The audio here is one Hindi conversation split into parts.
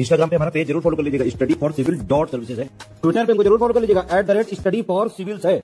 इंस्टाग्राम पे हमारा पेज जरूर फॉलो कर लीजिएगा study for civil dot service है ट्विटर पे जरूर फॉलो कर लीजिएगा at the rate study for civils है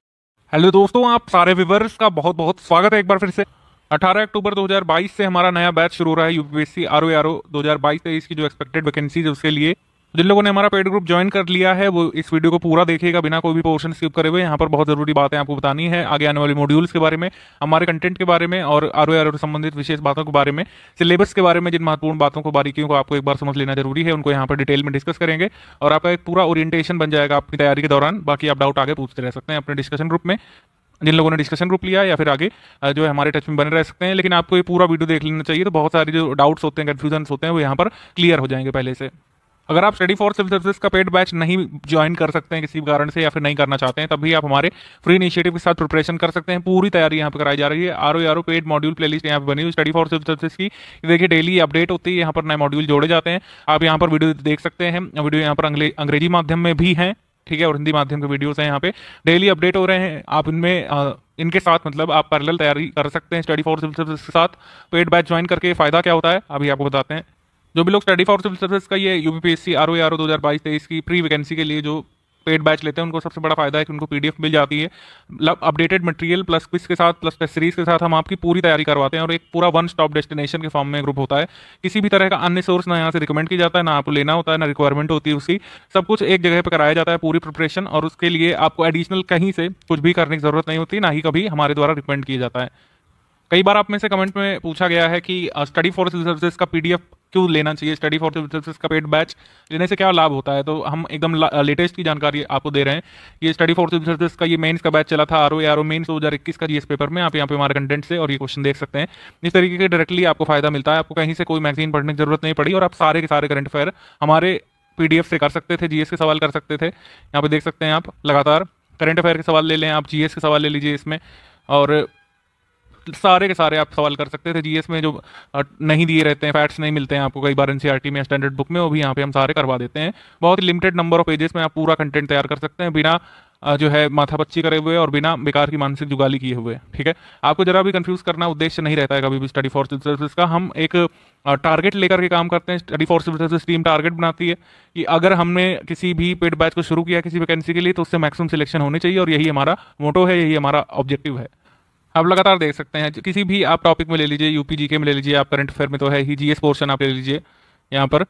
हेलो दोस्तों आप सारे व्यूवर्स का बहुत बहुत स्वागत है एक बार फिर से 18 अक्टूबर 2022 से हमारा नया बैच शुरू हो रहा है UPSC R O R O दो की जो एक्सपेक्टेड वैकेंसीज है उसके लिए तो जिन लोगों ने हमारा पेड ग्रुप ज्वाइन कर लिया है वो इस वीडियो को पूरा देखेगा बिना कोई भी पोर्शन स्किप करे हुए यहाँ पर बहुत जरूरी बातें आपको बतानी है आगे आने वाले मॉड्यूल्स के बारे में हमारे कंटेंट के बारे में और आर ओ संबंधित विशेष बातों के बारे में सिलेबस के बारे में जिन महत्वपूर्ण बातों को बारीकियों को आपको एक बार समझ लेना जरूरी है उनको यहाँ पर डिटेल में डिस्कस करेंगे और आपका एक पूरा ओरिएंटेशन बन जाएगा अपनी तैयारी के दौरान बाकी आप डाउट आगे पूछते रह सकते हैं अपने डिस्कशन ग्रुप में जिन लोगों ने डिस्कशन ग्रुप लिया या फिर आगे जो है हमारे टच में बने रह सकते हैं लेकिन आपको ये पूरा वीडियो देख लेना चाहिए तो बहुत सारे जो डाउट्स होते हैं कन्फ्यूजन होते हैं वो यहाँ पर क्लियर हो जाएंगे पहले से अगर आप स्टडी फॉर सिविल सर्विस का पेड बैच नहीं ज्वाइन कर सकते हैं किसी भी कारण से या फिर नहीं करना चाहते हैं तभी आप हमारे फ्री इनिशिएटिव के साथ प्रिपरेशन कर सकते हैं पूरी तैयारी यहाँ पर कराई जा रही है R O paid module playlist यहाँ पर बनी हुई स्टडी फॉर सिविल सर्विस की देखिए डेली अपडेट होती है यहाँ पर नए मॉड्यूल जोड़े जाते हैं आप यहाँ पर वीडियो देख सकते हैं वीडियो यहाँ पर अंग्रेजी माध्यम में भी हैं ठीक है और हिंदी माध्यम के वीडियोस हैं यहाँ पे डेली अपडेट हो रहे हैं आप इनमें इनके साथ मतलब आप पैरल तैयारी कर सकते हैं स्टडी फॉर सिविल सर्विस के साथ पेड बैच ज्वाइन करके फ़ायदा क्या होता है अभी आपको बताते हैं जो भी लोग स्टडी फॉर सिविल सर्विस का ये UPPSC R O R O दो हज़ार बाईस तेईस की प्री वैकेंसी के लिए जो पेड बैच लेते हैं उनको सबसे बड़ा फायदा है कि उनको पीडीएफ मिल जाती है अपडेटेड मटेरियल प्लस क्विज के साथ प्लस टेस्ट सीरीज के साथ हम आपकी पूरी तैयारी करवाते हैं और एक पूरा वन स्टॉप डेस्टिनेशन के फॉर्म में ग्रुप होता है किसी भी तरह का अन्य सोर्स ना यहाँ से रिकमेंड किया जाता है ना आपको लेना होता है ना रिक्वायरमेंट होती है उसकी सब कुछ एक जगह पर कराया जाता है पूरी प्रिपरेशन और उसके लिए आपको एडिशनल कहीं से कुछ भी करने की जरूरत नहीं होती ना ही कभी हमारे द्वारा रिकमेंड किया जाता है कई बार आप में से कमेंट में पूछा गया है कि स्टडी फॉर सिविल का पीडीएफ क्यों लेना चाहिए स्टडी फॉर सिविल सर्विस का पेड बैच लेने से क्या लाभ होता है तो हम एकदम लेटेस्ट की जानकारी आपको दे रहे हैं ये स्टडी फॉर सिविल सर्विस का ये मेंस का बैच चला था R O R O mains दो हज़ार इक्कीस का जीएस पेपर में आप यहाँ पे हमारे कंटेंट से और ये क्वेश्चन देख सकते हैं इस तरीके के डायरेक्टली आपको फायदा मिलता है आपको कहीं से कोई मैगजीन पढ़ने की जरूरत नहीं पड़ी और आप सारे के सारे करंट अफेयर हमारे पीडीएफ से कर सकते थे जीएस के सवाल कर सकते थे यहाँ पे देख सकते हैं आप लगातार करंट अफेयर के सवाल ले लें आप जीएस के सवाल ले लीजिए इसमें और सारे के सारे आप सवाल कर सकते थे जीएस में जो नहीं दिए रहते हैं फैट्स नहीं मिलते हैं आपको कई बार एनसीईआरटी e में स्टैंडर्ड बुक में वो भी यहाँ पे हम सारे करवा देते हैं बहुत ही लिमिटेड नंबर ऑफ पेजेस में आप पूरा कंटेंट तैयार कर सकते हैं बिना जो है माथा पच्ची करे हुए और बिना बेकार की मानसिक जुगाली किए हुए ठीक है आपको जरा भी कंफ्यूज करना उद्देश्य नहीं रहता है कभी भी स्टडी फॉर सिविल सर्विस का हम एक टारगेट लेकर के काम करते हैं study for civil service team target बनाती है कि अगर हमने किसी भी पेड बैच को शुरू किया किसी वैकेंसी के लिए तो उससे मैक्सिमम सिलेक्शन होनी चाहिए और यही हमारा मोटो है यही हमारा ऑब्जेक्टिव है आप लगातार देख सकते हैं किसी भी आप टॉपिक में ले लीजिए यूपी जीके में ले लीजिए आप करंट अफेयर में तो है ही जीएस पोर्शन आप ले लीजिए यहाँ पर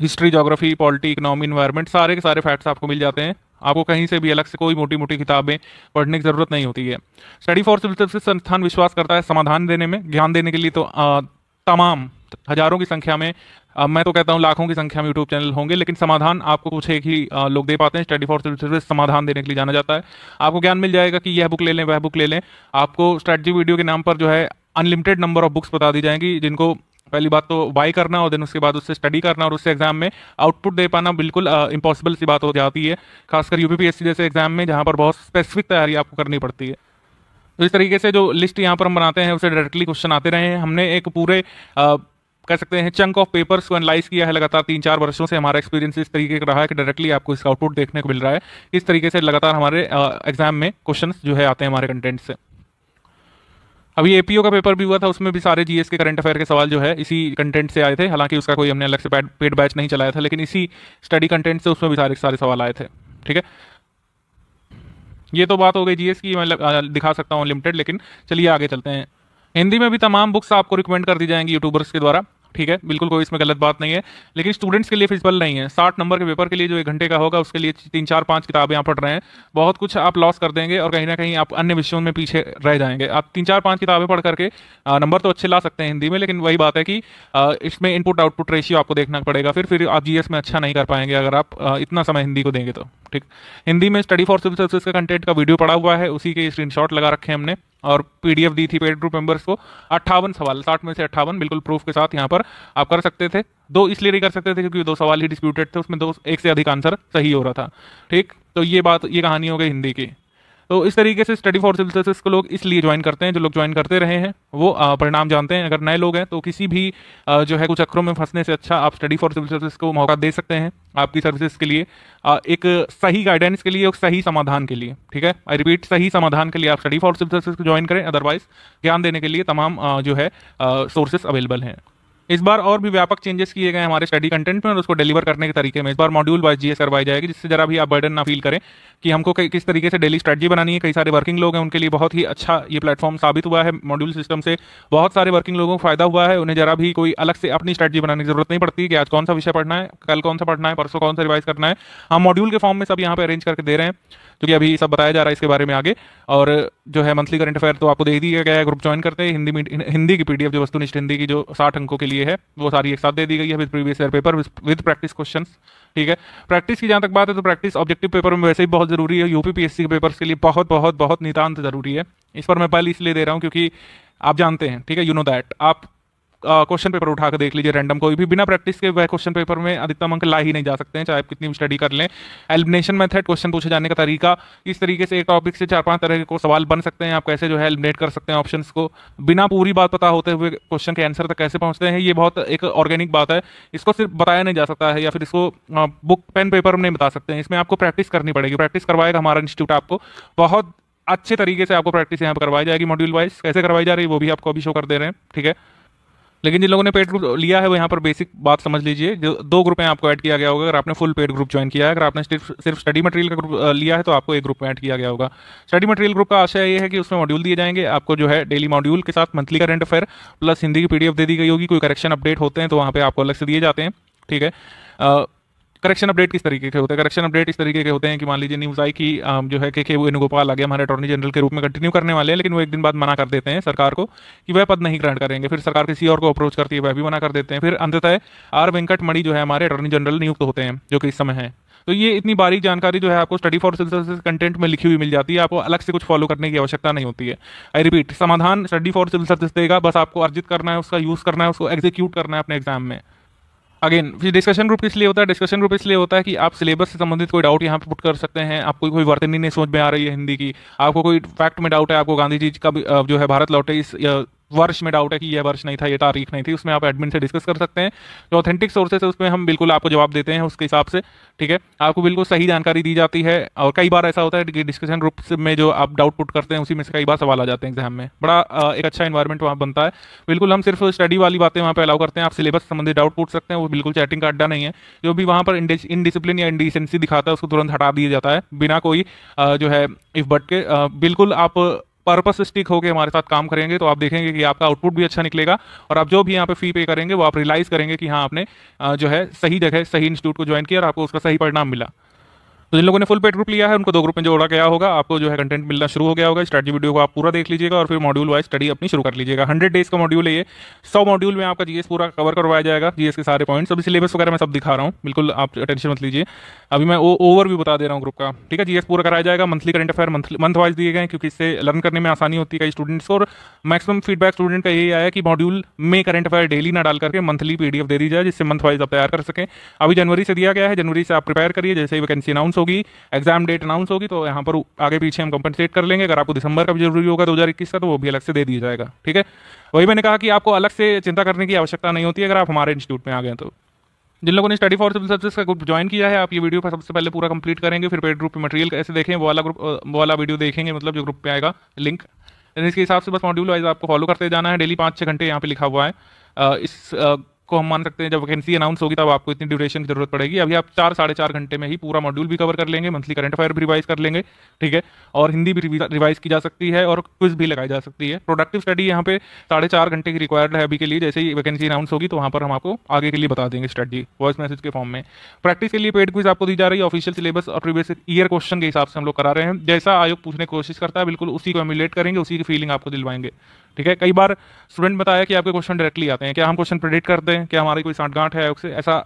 history geography polity economy environment सारे के सारे फैक्ट्स आपको मिल जाते हैं आपको कहीं से भी अलग से कोई मोटी मोटी किताबें पढ़ने की जरूरत नहीं होती है स्टडी फॉर सिविल सर्विस संस्थान विश्वास करता है समाधान देने में ज्ञान देने के लिए तो आ, तमाम हजारों की संख्या में आ, मैं तो कहता हूँ लाखों की संख्या में यूट्यूब चैनल होंगे लेकिन समाधान आपको कुछ एक ही आ, लोग दे पाते हैं स्टडी फॉर सर्विस समाधान देने के लिए जाना जाता है आपको ज्ञान मिल जाएगा कि यह बुक ले लें वह बुक ले लें आपको स्ट्रेटजी वीडियो के नाम पर जो है अनलिमिटेड नंबर ऑफ बुक्स बता दी जाएंगी जिनको पहली बात तो बाई करना और देन उसके बाद उससे स्टडी करना और उससे एग्जाम में आउटपुट दे पाना बिल्कुल इम्पॉसिबल सी बात हो जाती है खासकर यूपीपीएससी जैसे एग्जाम में जहाँ पर बहुत स्पेसिफिक तैयारी आपको करनी पड़ती है तो इस तरीके से जो लिस्ट यहाँ पर हम बनाते हैं उसे डायरेक्टली क्वेश्चन आते रहे हैं हमने एक पूरे आ, कह सकते हैं चंक ऑफ पेपर्स को एनालाइज किया है लगातार तीन चार वर्षों से हमारा एक्सपीरियंस इस तरीके का रहा है कि डायरेक्टली आपको इसका आउटपुट देखने को मिल रहा है इस तरीके से लगातार हमारे एग्जाम में क्वेश्चन जो है आते हैं हमारे कंटेंट से अभी एपीओ का पेपर भी हुआ था उसमें भी सारे जीएस के करंट अफेयर के सवाल जो है इसी कंटेंट से आए थे हालांकि उसका कोई हमने अलग से पेड बैच नहीं चलाया था लेकिन इसी स्टडी कंटेंट से उसमें भी सारे सारे सवाल आए थे ठीक है ये तो बात हो गई जीएस की मैं दिखा सकता हूँ लिमिटेड लेकिन चलिए आगे चलते हैं हिंदी में भी तमाम बुक्स आपको रिकमेंड कर दी जाएंगी यूट्यूबर्स के द्वारा ठीक है बिल्कुल कोई इसमें गलत बात नहीं है लेकिन स्टूडेंट्स के लिए फिजिबल नहीं है साठ नंबर के पेपर के लिए जो एक घंटे का होगा उसके लिए तीन चार पाँच किताबें आप पढ़ रहे हैं बहुत कुछ आप लॉस कर देंगे और कहीं ना कहीं आप अन्य विषयों में पीछे रह जाएंगे आप तीन चार पाँच किताबें पढ़ करके नंबर तो अच्छे ला सकते हैं हिंदी में लेकिन वही बात है कि इसमें इनपुट आउटपुट रेशियो आपको देखना पड़ेगा फिर फिर आप जीएस में अच्छा नहीं कर पाएंगे अगर आप इतना समय हिंदी को देंगे तो ठीक हिंदी में स्टडी फॉर सिविल सर्विस का कंटेंट का वीडियो पड़ा हुआ है उसी के स्क्रीनशॉट लगा रखे हमने और पीडीएफ दी थी पेड ग्रुप मेंबर्स को अट्ठावन सवाल साठ में से अट्ठावन बिल्कुल प्रूफ के साथ यहाँ पर आप कर सकते थे दो इसलिए नहीं कर सकते थे क्योंकि दो सवाल ही डिस्प्यूटेड थे उसमें दो एक से अधिक आंसर सही हो रहा था ठीक तो ये बात ये कहानी हो गई हिंदी की तो इस तरीके से स्टडी फॉर सिविल सर्विस को लोग इसलिए ज्वाइन करते हैं जो लोग ज्वाइन करते रहे हैं वो परिणाम जानते हैं अगर नए लोग हैं तो किसी भी जो है कुछ अखरों में फंसने से अच्छा आप स्टडी फॉर सिविल सर्विस को मौका दे सकते हैं आपकी सर्विसेज के लिए एक सही गाइडेंस के लिए और सही समाधान के लिए ठीक है आई रिपीट सही समाधान के लिए आप स्टडी फॉर सिविल सर्विस को ज्वाइन करें अदरवाइज ज्ञान देने के लिए तमाम जो है सोर्सेस अवेलेबल हैं इस बार और भी व्यापक चेंजेस किए गए हमारे स्टडी कंटेंट में और उसको डिलीवर करने के तरीके में इस बार मॉड्यूल वाइज जीएस करवाई जाएगी जिससे जरा भी आप बर्डन ना फील करें कि हमको किस तरीके से डेली स्ट्रेटजी बनानी है कई सारे वर्किंग लोग हैं उनके लिए बहुत ही अच्छा ये प्लेटफॉर्म साबित हुआ है मॉड्यूल सिस्टम से बहुत सारे वर्किंग लोगों को फायदा हुआ है उन्हें जरा भी कोई अलग से अपनी स्ट्रेटजी बनाने की जरूरत नहीं पड़ती कि आज कौन सा विषय पढ़ना है कल कौन सा पढ़ना है परसों कौन सा रिवाइज करना है हम मॉड्यूल के फॉर्म में सब यहाँ पर अरेंज करके दे रहे हैं क्योंकि अभी सब बताया जा रहा है इसके बारे में आगे और जो है मंथली करंट अफेयर तो आपको दे दिया गया है ग्रुप ज्वाइन करते हैं हिंदी हिंदी की पीडीएफ जो वस्तुनिष्ठ हिंदी की जो साठ अंकों के लिए दिए है वो सारी एक साथ दे दी गई है with previous year paper with practice question ठीक है प्रैक्टिस की जहाँ तक बात है तो प्रैक्टिस ऑब्जेक्टिव पेपर में वैसे ही बहुत जरूरी है यूपी पीएससी के पेपर्स के लिए बहुत बहुत बहुत नितान्त जरूरी है इस पर मैं पहले इसलिए दे रहा हूँ क्योंकि आप जानते हैं ठीक है यू नो दैट आप क्वेश्चन पेपर उठा कर देख लीजिए रैंडम कोई भी बिना प्रैक्टिस के वह क्वेश्चन पेपर में अधिकतम अंक ला ही नहीं जा सकते हैं चाहे आप कितनी भी स्टडी कर लें एलिमिनेशन मेथड क्वेश्चन पूछे जाने का तरीका इस तरीके से एक टॉपिक से चार पांच तरह के सवाल बन सकते हैं आप कैसे जो है एलिमिनेट कर सकते हैं ऑप्शन को बिना पूरी बात पता होते हुए क्वेश्चन के आंसर तक कैसे पहुंचते हैं ये बहुत एक ऑर्गेनिक बात है इसको सिर्फ बताया नहीं जा सकता है या फिर इसको बुक पेन पेपर में नहीं बता सकते हैं इसमें आपको प्रैक्टिस करनी पड़ेगी प्रैक्टिस करवाएगा हमारा इंस्टीट्यूट आपको बहुत अच्छे तरीके से आपको प्रैक्टिस यहाँ पर करवाई जाएगी मॉड्यूल वाइज कैसे करवाई जा रही है वो भी आपको अभी शो कर दे रहे हैं ठीक है लेकिन जिन लोगों ने पेड ग्रुप लिया है वो यहाँ पर बेसिक बात समझ लीजिए जो दो ग्रुप में आपको ऐड किया गया होगा अगर आपने फुल पेड ग्रुप ज्वाइन किया है अगर आपने सिर्फ सिर्फ स्टडी मटेरियल का ग्रुप लिया है तो आपको एक ग्रुप में ऐड किया गया होगा स्टडी मटेरियल ग्रुप का आशय ये है कि उसमें मॉड्यूल दिए जाएंगे आपको जो है डेली मॉड्यूल के साथ monthly current affair plus Hindi की पीडीएफ दे दी गई होगी कोई करेक्शन अपडेट होते हैं तो वहाँ पर आपको अलग से दिए जाते हैं ठीक है करेक्शन अपडेट किस तरीके के होते हैं करेक्शन अपडेट इस तरीके के होते हैं कि मान लीजिए न्यूज़ आई की जो है के के वेणुगोपाल आगे हमारे अटॉर्नी जनरल के रूप में कंटिन्यू करने वाले हैं लेकिन वो एक दिन बाद मना कर देते हैं सरकार को कि वह पद नहीं ग्रहण करेंगे फिर सरकार किसी और को अप्रोच करती है वह भी मना कर देते हैं फिर अंततः आर वेंकट मणि जो है हमारे अटॉर्नी जनरल नियुक्त होते हैं जो कि इस समय है तो ये इतनी बारीक जानकारी जो है आपको स्टडी फॉर सिविल कंटेंट में लिखी हुई मिल जाती है आपको अलग से कुछ फॉलो करने की आवश्यकता नहीं होती है आई रिपीट समाधान स्टडी फॉर सिविल सर्विस देगा बस आपको अर्जित करना है उसका यूज़ करना है उसको एग्जीक्यूट करना है अपने एग्जाम में अगेन फिर डिस्कशन ग्रुप इसलिए होता है डिस्कशन ग्रुप इसलिए होता है कि आप सिलेबस से संबंधित कोई डाउट यहाँ पे पुट कर सकते हैं आपको कोई वर्तनी नहीं समझ में आ रही है हिंदी की आपको कोई फैक्ट में डाउट है आपको गांधी जी का जो है भारत लौटे इस वर्ष में डाउट है कि यह वर्ष नहीं था यह तारीख नहीं थी उसमें आप एडमिन से डिस्कस कर सकते हैं जो ऑथेंटिक सोर्सेस है उसमें हम बिल्कुल आपको जवाब देते हैं उसके हिसाब से ठीक है आपको बिल्कुल सही जानकारी दी जाती है और कई बार ऐसा होता है कि डिस्कशन ग्रुप में जो आप डाउट पुट करते हैं उसी में से कई बार सवाल आ जाते हैं एग्जाम में बड़ा एक अच्छा इन्वायरमेंट वहाँ बनता है बिल्कुल हम सिर्फ स्टडी वाली बातें वहाँ पर अलाउ करते हैं आप सिलेबस संबंधी डाउट पूछ सकते हैं वो बिल्कुल चैटिंग का अड्डा नहीं है जो भी वहाँ पर इनडिसिप्लिन या इंडिसेंसी दिखाता है उसको तुरंत हटा दिया जाता है बिना कोई जो है इफ बट के बिल्कुल आप पर्पस स्टिक होकर हमारे साथ काम करेंगे तो आप देखेंगे कि आपका आउटपुट भी अच्छा निकलेगा और आप जो भी यहाँ पे फी पे करेंगे वो आप रियलाइज़ करेंगे कि हाँ आपने जो है सही जगह सही इंस्टीट्यूट को ज्वाइन किया और आपको उसका सही परिणाम मिला तो जिन लोगों ने फुल पेड ग्रुप लिया है उनको दो ग्रुप में जोड़ा गया होगा आपको जो है कंटेंट मिलना शुरू हो गया होगा स्ट्रेटजी वीडियो को आप पूरा देख लीजिएगा और फिर मॉड्यूल वाइज स्टडी अपनी शुरू कर लीजिएगा हंड्रेड डेज का मॉड्यूल है ये सौ मॉड्यूल में आपका जीएस पूरा कवर करवाया जाएगा जीएस के सारे पॉइंट्स अभी सिलेबस वगैरह मैं सब दिखा रहा हूँ बिल्कुल आप टेंशन मत लीजिए अभी मैं ओवर भी बता दे रहा हूँ ग्रुप का ठीक है जीएस पूरा कराया जाएगा monthly current affair month wise दिए गए क्योंकि इससे लर्न करने में आसानी होती है स्टूडेंट्स और मैक्सिमम फीडबैक स्टूडेंट का यही आया कि मॉड्यूल में करंट अफेयर डेली ना डाल करके मंथली पीडीएफ दे दी जाए जिससे मंथ वाइज आप तैयार कर सकें अभी जनवरी से दिया गया है जनवरी से आप प्रिपेयर करिए जैसे ही वैकेंसी अनाउंस अनाउंस होगी एग्जाम डेट अनाउंस होगी तो यहाँ पर आगे पीछे हम कंपनसेट कर लेंगे अगर आपको दिसंबर का भी जरूरी होगा दो का तो वो भी अलग से दे दिया जाएगा ठीक है वही मैंने कहा कि आपको अलग से चिंता करने की आवश्यकता नहीं होती अगर आप हमारे इंस्टीट्यूट में आ गए तो जिन लोगों ने स्टडी फॉर सिविल सर्विस का ग्रुप ज्वाइन किया है आप ये वीडियो पर सबसे पहले पूरा कंप्लीट करेंगे फिर पेड ग्रुप पे मटेरियल कैसे देखें वो वाला ग्रुप वो वाला वीडियो देखेंगे मतलब जो ग्रुप पे आएगा लिंक इसके हिसाब से बस मॉड्यूल वाइज आपको फॉलो करते जाना है डेली पाँच छः घंटे यहाँ पे लिखा हुआ है इस को हम मान सकते हैं जब वैकेंसी अनाउंस होगी तब आपको इतनी ड्यूरेशन की जरूरत पड़ेगी अभी आप चार साढ़े चार घंटे में ही पूरा मॉड्यूल भी कवर कर लेंगे मंथली करंट अफेयर भी रिवाइज कर लेंगे ठीक है और हिंदी भी रिवाइज की जा सकती है और क्विज भी लगाई जा सकती है प्रोडक्टिव स्टडी यहाँ पे साढ़े चार घंटे की रिक्वायर्ड है अभी के लिए जैसे ही वैकेंसी अनाउंस होगी तो वहाँ पर हम आपको आगे के लिए बता देंगे स्टडी वॉइस मैसेज के फॉर्म में प्रैक्टिस के लिए पेड क्विज आपको दी जा रही है ऑफिशियल सिलेबस और प्रीवियस ईयर क्वेश्चन के हिसाब से हम लोग करा रहे हैं जैसा आयोग पूछने की कोशिश करता है बिल्कुल उसी को एमुलेट करेंगे उसी की फीलिंग आपको दिलवाएंगे ठीक है कई बार स्टूडेंट बताया कि आपके क्वेश्चन डायरेक्टली आते हैं क्या हम क्वेश्चन प्रेडिक्ट करते हैं क्या हमारी कोई साठगांठ है उससे ऐसा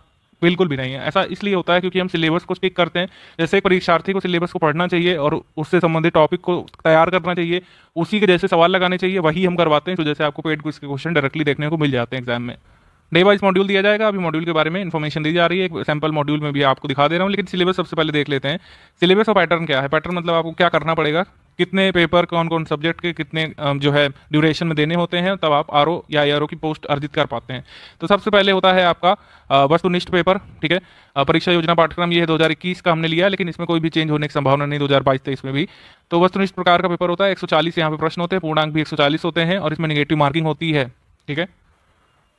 बिल्कुल भी नहीं है ऐसा इसलिए होता है क्योंकि हम सिलेबस को स्टिक करते हैं जैसे एक परीक्षार्थी को सिलेबस को पढ़ना चाहिए और उससे संबंधित टॉपिक को तैयार करना चाहिए उसी के जैसे सवाल लगाने चाहिए वही हम करवाते हैं तो जैसे आपको पेड क्वेश्चन डायरेक्टली देखने को मिल जाते हैं एग्जाम में डे वाइज मॉड्यूल दिया जाएगा अभी मॉड्यूल के बारे में इन्फॉर्मेशन दी जा रही है एक सैम्पल मॉड्यूल में भी आपको दिखा दे रहा हूँ लेकिन सिलेबस सबसे पहले देख लेते हैं सिलेबस और पैटर्न क्या है पैटर्न मतलब आपको क्या करना पड़ेगा कितने पेपर कौन कौन सब्जेक्ट के कितने जो है ड्यूरेशन में देने होते हैं तब आप आर या ए की पोस्ट अर्जित कर पाते हैं तो सबसे पहले होता है आपका वस्तुनिष्ठ पेपर ठीक है परीक्षा योजना पाठ्यक्रम ये है इक्कीस का हमने लिया लेकिन इसमें कोई भी चेंज होने की संभावना नहीं बाईस तेईस में भी तो वस्तुनिष्ठ प्रकार का पेपर होता है एक चालीस यहाँ पे प्रश्न होते हैं पूर्णांक भी चालीस होते हैं और इसमें निगेटिव मार्किंग होती है ठीक है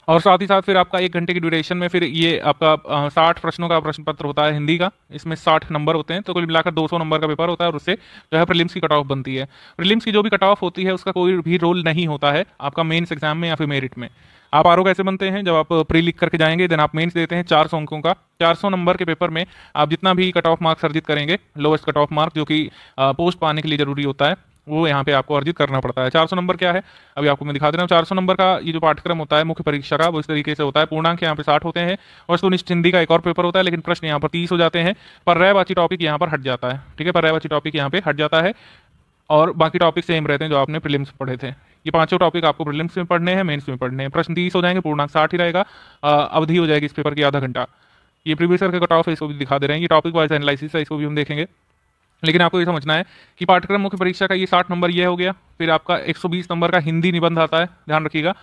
और साथ ही साथ फिर आपका एक घंटे की ड्यूरेशन में फिर ये आपका साठ प्रश्नों का प्रश्न पत्र होता है हिंदी का इसमें साठ नंबर होते हैं तो कुल मिलाकर दो सौ नंबर का पेपर होता है और उससे जो है प्रिलिम्स की कट ऑफ बनती है प्रिलिम्स की जो भी कट ऑफ होती है उसका कोई भी रोल नहीं होता है आपका मेन्स एग्जाम में या फिर मेरिट में आप आरोप कैसे बनते हैं जब आप प्री लिख करके जाएंगे देन आप मेन्स देते हैं चार सौ अंकों का चार सौ नंबर के पेपर में आप जितना भी कट ऑफ मार्क्स अर्जित करेंगे लोवेस्ट कट ऑफ मार्क जो कि पोस्ट पाने के लिए जरूरी होता है वो यहाँ पे आपको अर्जित करना पड़ता है 400 नंबर क्या है अभी आपको मैं दिखा दे रहा हूँ 400 नंबर का ये जो पाठ्यक्रम होता है मुख्य परीक्षा का वो इस तरीके से होता है पूर्णांक यहाँ पे साठ होते हैं और निश्चित हिंदी का एक और पेपर होता है लेकिन प्रश्न यहाँ पर तीस हो जाते हैं पर पर्यायवाची टॉपिक यहाँ पर हट जाता है ठीक है पर्यायवाची टॉपिक यहाँ पे हट जाता है और बाकी टॉपिक सेम रहते हैं जो आपने प्रिलिम्स पढ़े थे ये पांचों टॉपिक आपको प्रिलिम्स में पढ़ने हैं मेन्स में पढ़ने हैं प्रश्न तीस हो जाएंगे पूर्णांक साठ ही रहेगा अवधि हो जाएगी इस पेपर की आधा घंटा ये प्रीवियस ईयर का कट ऑफ है इसको भी दिखा दे रहे हैं ये टॉपिक वाइज एनालिसिस है इसको भी हम देखेंगे लेकिन आपको ये समझना है कि पाठ्यक्रम मुख्य परीक्षा का ये साठ नंबर ये हो गया फिर आपका एक सौ बीस नंबर का हिंदी निबंध आता है ध्यान रखिएगा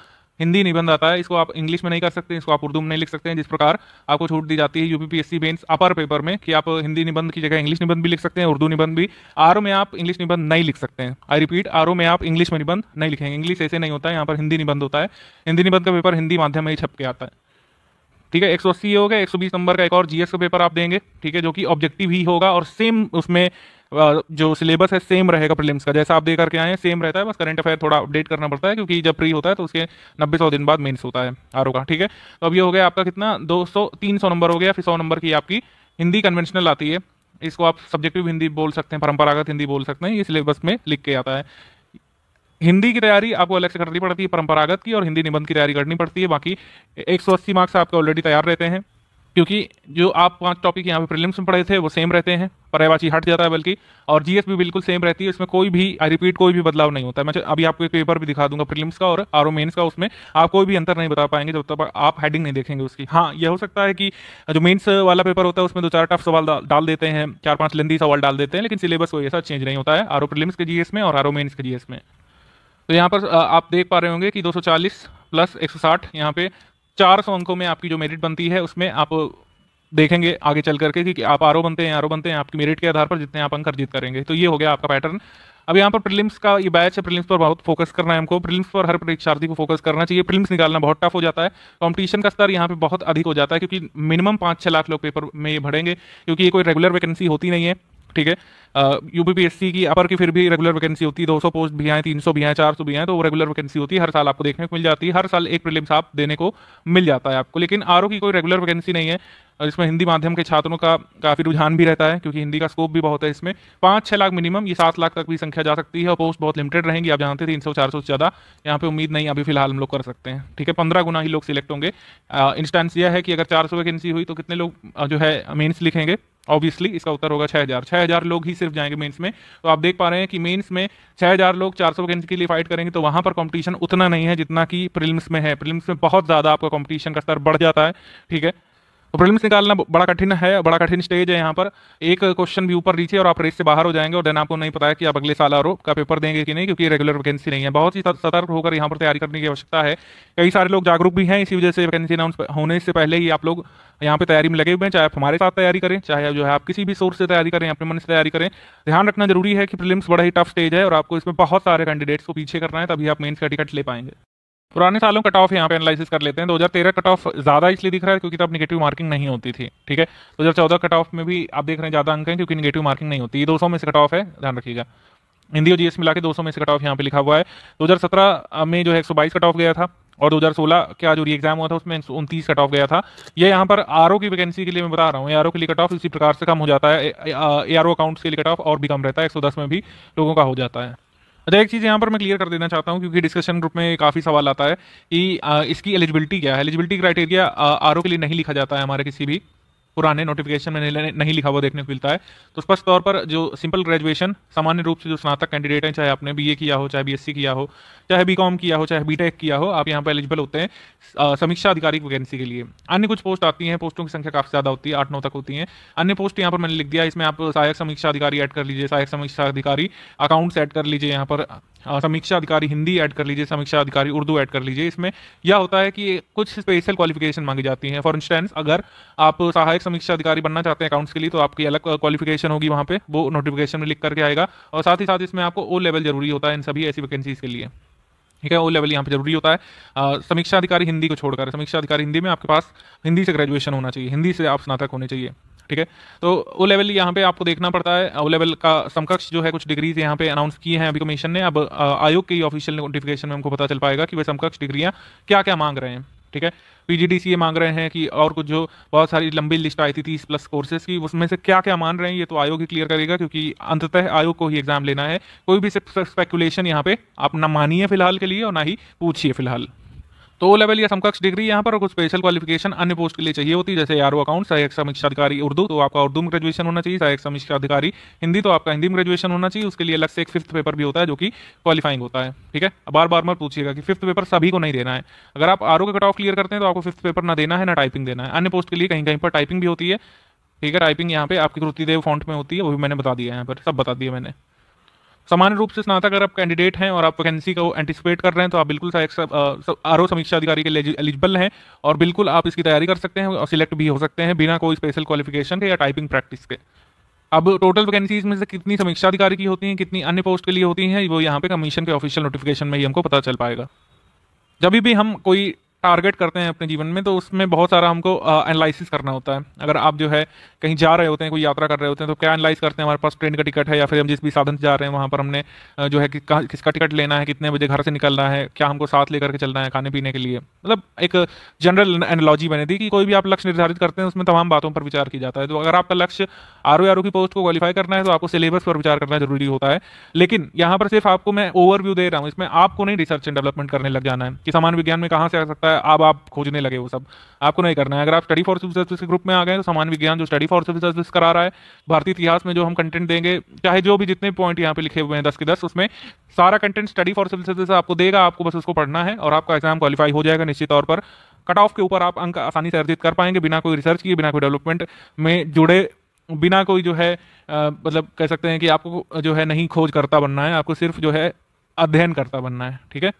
हिंदी निबंध आता है इसको आप इंग्लिश में नहीं कर सकते इसको आप उर्दू में नहीं लिख सकते हैं जिस प्रकार आपको छूट दी जाती है यूपीपीएससी बेंस अपर पेपर में कि आप हिंदी निबंध की जगह इंग्लिश निबंध भी लिख सकते हैं उर्दू निबंध भी आर में आप इंग्लिश निबंध नहीं लिख सकते हैं आई रिपीट आर में आप इंग्लिश में निबंध नहीं लिखेंगे इंग्लिश ऐसे नहीं होता है यहाँ पर हिंदी निबंध होता है हिंदी निबंध का पेपर हिंदी माध्यम में ही छप के आता है ठीक है एक सौ अस्सी हो गया एक सौ बीस नंबर का एक और जीएस का पेपर आप देंगे ठीक है जो कि ऑब्जेक्टिव ही होगा और सेम उसमें जो सिलेबस है सेम रहेगा प्रीलिम्स का जैसा आप दे करके आए हैं सेम रहता है बस करंट अफेयर थोड़ा अपडेट करना पड़ता है क्योंकि जब प्री होता है तो उसके नब्बे सौ दिन बाद मेन्स होता है आर का ठीक है तो अब ये हो गया आपका कितना दो सौ तीन सौ नंबर हो गया फिर सौ नंबर की आपकी हिंदी कन्वेंशनल आती है इसको आप सब्जेक्टिव हिंदी बोल सकते हैं परंपरागत हिंदी बोल सकते हैं ये सिलेबस में लिख के आता है हिंदी की तैयारी आपको अलग से करनी पड़ती है परंपरागत की और हिंदी निबंध की तैयारी करनी पड़ती है बाकी अस्सी मार्क्स आपके ऑलरेडी तैयार रहते हैं क्योंकि जो आप पांच टॉपिक यहाँ पे प्रीलिम्स में पढ़े थे वो सेम रहते हैं पर्यावाची हट जाता है बल्कि और जीएस भी बिल्कुल सेम रहती है इसमें कोई भी आई रिपीट कोई भी बदलाव नहीं होता है मैं अभी आपको एक पेपर भी दिखा दूंगा प्रीलिम्स का और आरो मेन्स का उसमें आप कोई भी अंतर नहीं बता पाएंगे जब तक आप हेडिंग नहीं देखेंगे उसकी हाँ यह हो सकता है कि जो मेन्स वाला पेपर होता है उसमें दो चार टफ सवाल डाल देते हैं चार पांच लेंदी सवाल डाल देते हैं लेकिन सिलेबस कोई ऐसा चेंज नहीं होता है आरो प्रीलिम्स के जीएस में और आरो मेन्स के जीएस में तो यहाँ पर आप देख पा रहे होंगे कि 240 प्लस 160 यहाँ पे चार सौ अंकों में आपकी जो मेरिट बनती है उसमें आप देखेंगे आगे चल करके कि, आप आरो बनते हैं आरो बनते हैं आपकी मेरिट के आधार पर जितने आप अंक अर्जित करेंगे तो ये हो गया आपका पैटर्न अब यहाँ पर प्रिलिम्स का ये बैच है प्रिलिम्स पर बहुत फोकस करना है हमको प्रिलिम्स पर हर परीक्षार्थी को फोकस करना चाहिए प्रिलिम्स निकालना बहुत टफ हो जाता है कंपटीशन का स्तर यहाँ पे बहुत अधिक हो जाता है क्योंकि मिनिमम पाँच छः लाख लोग पेपर में ये भरेंगे क्योंकि ये कोई रेगुलर वैकेंसी होती नहीं है ठीक है यूपीपीएससी की अपर की फिर भी रेगुलर वैकेंसी होती है 200 पोस्ट भी आए 300 भी आए 400 भी आए तो वो रेगुलर वैकेंसी होती है हर साल आपको देखने को मिल जाती है हर साल एक प्रीलिम्स आप देने को मिल जाता है आपको लेकिन आर की कोई रेगुलर वैकेंसी नहीं है और इसमें हिंदी माध्यम के छात्रों का काफ़ी रुझान भी रहता है क्योंकि हिंदी का स्कोप भी बहुत है इसमें पाँच छः लाख मिनिमम ये सात लाख तक भी संख्या जा सकती है और पोस्ट बहुत लिमिटेड रहेंगी आप जानते तीन सौ चार सौ से ज़्यादा यहाँ पे उम्मीद नहीं अभी फिलहाल हम लोग कर सकते हैं ठीक है पंद्रह गुना ही लोग सिलेक्ट होंगे इंस्टेंस यह है कि अगर चार सौ वैकेंसी हुई तो कितने लोग जो है मेन्स लिखेंगे ऑब्वियसली इसका उत्तर होगा हजार छह हज़ार लोग ही सिर्फ जाएंगे मेंस में तो आप देख पा रहे हैं कि मेंस में हज़ार लोग चार सौ वैकेंसी के लिए फाइट करेंगे तो वहां पर कंपटीशन उतना नहीं है जितना कि प्रिलिम्स में है प्रिलिम्स में बहुत ज़्यादा आपका कंपटीशन का स्तर बढ़ जाता है ठीक है तो प्रीलिम्स निकालना बड़ा कठिन है बड़ा कठिन स्टेज है यहाँ पर एक क्वेश्चन भी ऊपर नीचे और आप रेस से बाहर हो जाएंगे और देन आपको नहीं पता है कि आप अगले साल आरोप का पेपर देंगे कि नहीं क्योंकि रेगुलर वैकेंसी नहीं है बहुत ही सतर्क होकर यहाँ पर तैयारी करने की आवश्यकता है कई सारे लोग जागरूक भी हैं इसी वजह से वैकेंसी अनाउंस होने से पहले ही आप लोग यहाँ पर तैयारी में लगे हुए हैं चाहे आप हमारे साथ तैयारी करें चाहे जो है आप किसी भी सोर्स से तैयारी करें अपने मन से तैयारी करें ध्यान रखना जरूरी है कि प्रीलिम्स बड़ा ही टफ स्टेज है और आपको इसमें बहुत सारे कैंडिडेट्स को पीछे करना है तभी आप मेन्स का टिकट ले पाएंगे पुराने सालों कट ऑफ यहाँ पे एनालिसिस कर लेते हैं 2013 कट ऑफ ज्यादा इसलिए दिख रहा है क्योंकि तब नेगेटिव मार्किंग नहीं होती थी ठीक है दो चौदह कट ऑफ में भी आप देख रहे हैं ज्यादा अंक हैं क्योंकि नेगेटिव मार्किंग नहीं होती ये 200 में से कट ऑफ है ध्यान रखिएगा हिंदी और जीएस मिला के दो में से कट ऑफ यहाँ पे लिखा हुआ है सत्रह में जो है बाईस कट ऑफ गया था और 2016 का जो री एग्जाम हुआ था उसमें उनतीस कट ऑफ गया था ये यहाँ पर आर की वैकेंसी के लिए मैं बता रहा हूँ आर के लिए कट ऑफ इसी प्रकार से कम हो जाता है ए आर अकाउंट्स के लिए कट ऑफ और भी कम रहता है एक में भी लोगों का हो जाता है अच्छा एक चीज़ यहाँ पर मैं क्लियर कर देना चाहता हूँ क्योंकि डिस्कशन ग्रुप में काफ़ी सवाल आता है कि इसकी एलिजिबिलिटी क्या है एलिजिबिलिटी क्राइटेरिया आर के लिए नहीं लिखा जाता है हमारे किसी भी पुराने नोटिफिकेशन में नहीं लिखा हुआ देखने को मिलता है तो स्पष्ट तौर पर जो सिंपल ग्रेजुएशन सामान्य रूप से जो स्नातक कैंडिडेट हैं चाहे आपने बीए किया हो चाहे बीएससी किया हो चाहे बीकॉम किया हो चाहे बीटेक किया हो आप यहाँ पर एलिजिबल होते हैं समीक्षा अधिकारी वैकेंसी के लिए अन्य कुछ पोस्ट आती हैं पोस्टों की संख्या काफी ज्यादा होती है आठ नौ तक होती है अन्य पोस्ट यहाँ पर मैंने लिख दिया इसमें आप सहायक समीक्षा अधिकारी एड कर लीजिए सहायक समीक्षा अधिकारी अकाउंट्स एड कर लीजिए यहाँ पर समीक्षा अधिकारी हिंदी ऐड कर लीजिए समीक्षा अधिकारी उर्दू ऐड कर लीजिए इसमें यह होता है कि कुछ स्पेशल क्वालिफिकेशन मांगी जाती है फॉर इंस्टेंस अगर आप सहायक समीक्षा अधिकारी बनना चाहते हैं अकाउंट्स के लिए तो आपकी अलग क्वालिफिकेशन होगी वहाँ पे वो नोटिफिकेशन में लिख करके आएगा और साथ ही साथ इसमें आपको ओ लेवल जरूरी होता है इन सभी ऐसी वैकेंसीज के लिए ठीक है ओ लेवल यहाँ पे जरूरी होता है समीक्षा अधिकारी हिंदी को छोड़कर समीक्षा अधिकारी हिंदी में आपके पास हिंदी से ग्रेजुएशन होना चाहिए हिंदी से आप स्नातक होने चाहिए ठीक है तो वो लेवल यहाँ पे आपको देखना पड़ता है वो लेवल का समकक्ष जो है कुछ डिग्रीज यहाँ पे अनाउंस किए हैं अभी कमीशन ने अब आयोग की ऑफिशियल नोटिफिकेशन में हमको पता चल पाएगा कि वे समकक्ष डिग्रियाँ क्या क्या मांग रहे हैं ठीक है पीजीडीसी ये मांग रहे हैं कि और कुछ जो बहुत सारी लंबी लिस्ट आई थी तीस प्लस कोर्सेज की उसमें से क्या क्या मान रहे हैं ये तो आयोग ही क्लियर करेगा क्योंकि अंततः आयोग को ही एग्जाम लेना है कोई भी स्पेकुलेशन यहाँ पे आप ना मानिए फिलहाल के लिए और ना ही पूछिए फिलहाल तो लेवल या समकक्ष डिग्री यहाँ पर कुछ स्पेशल क्वालिफिकेशन अन्य पोस्ट के लिए चाहिए होती है जैसे ओ अकाउंट सहायक समीक्षा अधिकारी उर्दू तो आपका उर्दू में ग्रेजुएशन होना चाहिए सहायक समीक्षा अधिकारी हिंदी तो आपका हिंदी में ग्रेजुएशन होना चाहिए उसके लिए अलग से एक फिफ्थ पेपर भी होता है जो कि क्वालिफाइंग होता है ठीक है बार बार मैं पूछिएगा कि फिफ्थ पेपर सभी को नहीं देना है अगर आप आर का कट ऑफ क्लियर करते हैं तो आपको फिफ्थ पेपर ना देना है ना टाइपिंग देना है अन्य पोस्ट के लिए कहीं कहीं पर टाइपिंग भी होती है ठीक है टाइपिंग यहाँ पे आपकी कृतिदेव फॉन्ट में होती है वो भी मैंने बता दिया यहाँ पर सब बता दिया मैंने सामान्य रूप से स्नातक अगर आप कैंडिडेट हैं और आप वैकेंसी को एंटिसिपेट कर रहे हैं तो आप बिल्कुल आर समीक्षा अधिकारी के लिए एलिजिबल हैं और बिल्कुल आप इसकी तैयारी कर सकते हैं और सिलेक्ट भी हो सकते हैं बिना कोई स्पेशल क्वालिफिकेशन के या टाइपिंग प्रैक्टिस के अब टोटल वैकेंसीज में से कितनी समीक्षा अधिकारी की होती हैं कितनी अन्य पोस्ट के लिए होती हैं वो यहाँ पे कमीशन के ऑफिशियल नोटिफिकेशन में ही हमको पता चल पाएगा जब भी हम कोई टारगेट करते हैं अपने जीवन में तो उसमें बहुत सारा हमको एनालिसिस करना होता है अगर आप जो है कहीं जा रहे होते हैं कोई यात्रा कर रहे होते हैं तो क्या एनालाइज करते हैं हमारे पास ट्रेन का टिकट है या फिर हम जिस भी साधन से जा रहे हैं वहाँ पर हमने जो है कि किसका टिकट लेना है कितने बजे घर से निकलना है क्या हमको साथ लेकर के चलना है खाने पीने के लिए मतलब एक जनरल एनोलॉजी बने थी कि कोई भी आप लक्ष्य निर्धारित करते हैं उसमें तमाम बातों पर विचार किया जाता है तो अगर आपका लक्ष्य आर ओ की पोस्ट को क्वालिफाई करना है तो आपको सिलेबस पर विचार करना जरूरी होता है लेकिन यहाँ पर सिर्फ आपको मैं ओवरव्यू दे रहा हूँ इसमें आपको नहीं रिसर्च एंड डेवलपमेंट करने लग जाना है कि सामान्य विज्ञान में कहाँ से आ सकता है अब आप खोजने लगे वो सब आपको नहीं करना है अगर आप स्टडी फॉर सिविल सर्विस के ग्रुप में आ गए तो समान विज्ञान जो स्टडी फॉर सिविल सर्विस करा रहा है भारतीय इतिहास में जो हम कंटेंट देंगे चाहे जो भी जितने पॉइंट यहाँ पे लिखे हुए हैं दस के दस उसमें सारा content study for civil service आपको देगा आपको बस उसको पढ़ना है और आपका एग्जाम क्वालिफाई हो जाएगा निश्चित तौर पर कट ऑफ के ऊपर आप अंक आसानी से अर्जित कर पाएंगे बिना कोई रिसर्च किए बिना कोई डेवलपमेंट में जुड़े बिना कोई जो है मतलब कह सकते हैं कि आपको जो है नहीं खोज करता बनना है आपको सिर्फ जो है अध्ययन करता बनना है ठीक है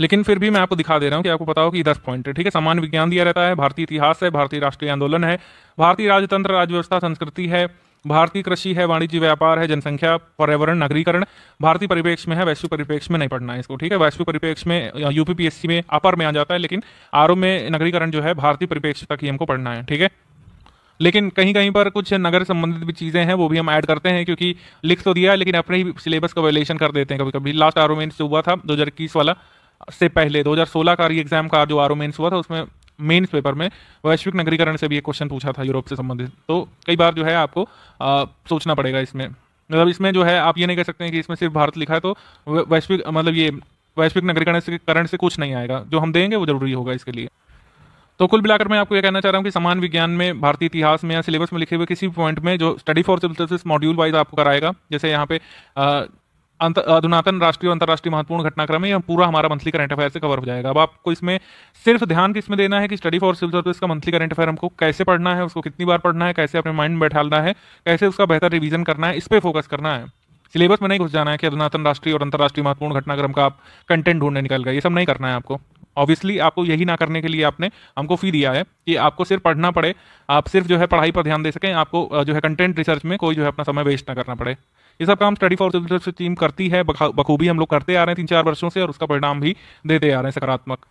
लेकिन फिर भी मैं आपको दिखा दे रहा हूँ कि आपको पता हो कि दस पॉइंट है ठीक है सामान्य विज्ञान दिया रहता है भारतीय इतिहास है भारतीय राष्ट्रीय आंदोलन है भारतीय राजतंत्र राजव्यवस्था संस्कृति है भारतीय कृषि है वाणिज्य व्यापार है जनसंख्या पर्यावरण नगरीकरण भारतीय परिप्रेक्ष्य में है वैश्विक परिप्रेक्ष्य में नहीं पढ़ना है इसको ठीक है वैश्विक परिप्रेक्ष्य में यूपीपीएससी में अपर में आ जाता है लेकिन आरोप में नगरीकरण जो है भारतीय परिप्रेक्ष्य तक ही हमको पढ़ना है ठीक है लेकिन कहीं कहीं पर कुछ नगर संबंधित भी चीज़ें हैं वो भी हम ऐड करते हैं क्योंकि लिख तो दिया है लेकिन अपने ही सिलेबस का वायलेशन कर देते हैं कभी कभी लास्ट आरोमेंट जो हुआ था दो वाला से पहले 2016 का री एग्जाम का जो आर मेन्स हुआ था उसमें मेन्स पेपर में वैश्विक नगरीकरण से भी एक क्वेश्चन पूछा था यूरोप से संबंधित तो कई बार जो है आपको आ, सोचना पड़ेगा इसमें मतलब इसमें जो है आप ये नहीं कह सकते हैं कि इसमें सिर्फ भारत लिखा है तो वैश्विक मतलब ये वैश्विक नगरीकरण से करण से कुछ नहीं आएगा जो हम देंगे वो जरूरी होगा इसके लिए तो कुल मिलाकर मैं आपको यह कहना चाह रहा हूँ कि समान विज्ञान में भारतीय इतिहास में या सिलेबस में लिखे हुए किसी पॉइंट में जो study for civil module wise आपको कराएगा जैसे यहाँ पे अधुनातन राष्ट्रीय और अंतर्राष्ट्रीय महत्वपूर्ण घटनाक्रम है यह पूरा हमारा मंथली करंट अफेयर से कवर हो जाएगा अब आपको इसमें सिर्फ ध्यान किसमें देना है कि स्टडी फॉर सिविल सर्विस का मंथली करंट अफेयर हमको कैसे पढ़ना है उसको कितनी बार पढ़ना है कैसे अपने माइंड में है कैसे उसका बेहतर रिविजन करना है इस पर फोकस करना है सिलेबस में नहीं घुस जाना है कि अधुनातन राष्ट्रीय और अंतर्राष्ट्रीय महत्वपूर्ण घटनाक्रम का आप कंटेंट ढूंढने निकल गए ये सब नहीं करना है आपको ऑब्वियसली आपको यही ना करने के लिए आपने हमको फी दिया है कि आपको सिर्फ पढ़ना पड़े आप सिर्फ जो है पढ़ाई पर ध्यान दे सकें आपको जो है कंटेंट रिसर्च में कोई जो है अपना समय वेस्ट ना करना पड़े ये सब काम स्टडी फॉर टीम करती है बखूबी हम लोग करते आ रहे हैं तीन चार वर्षों से और उसका परिणाम भी देते आ रहे हैं सकारात्मक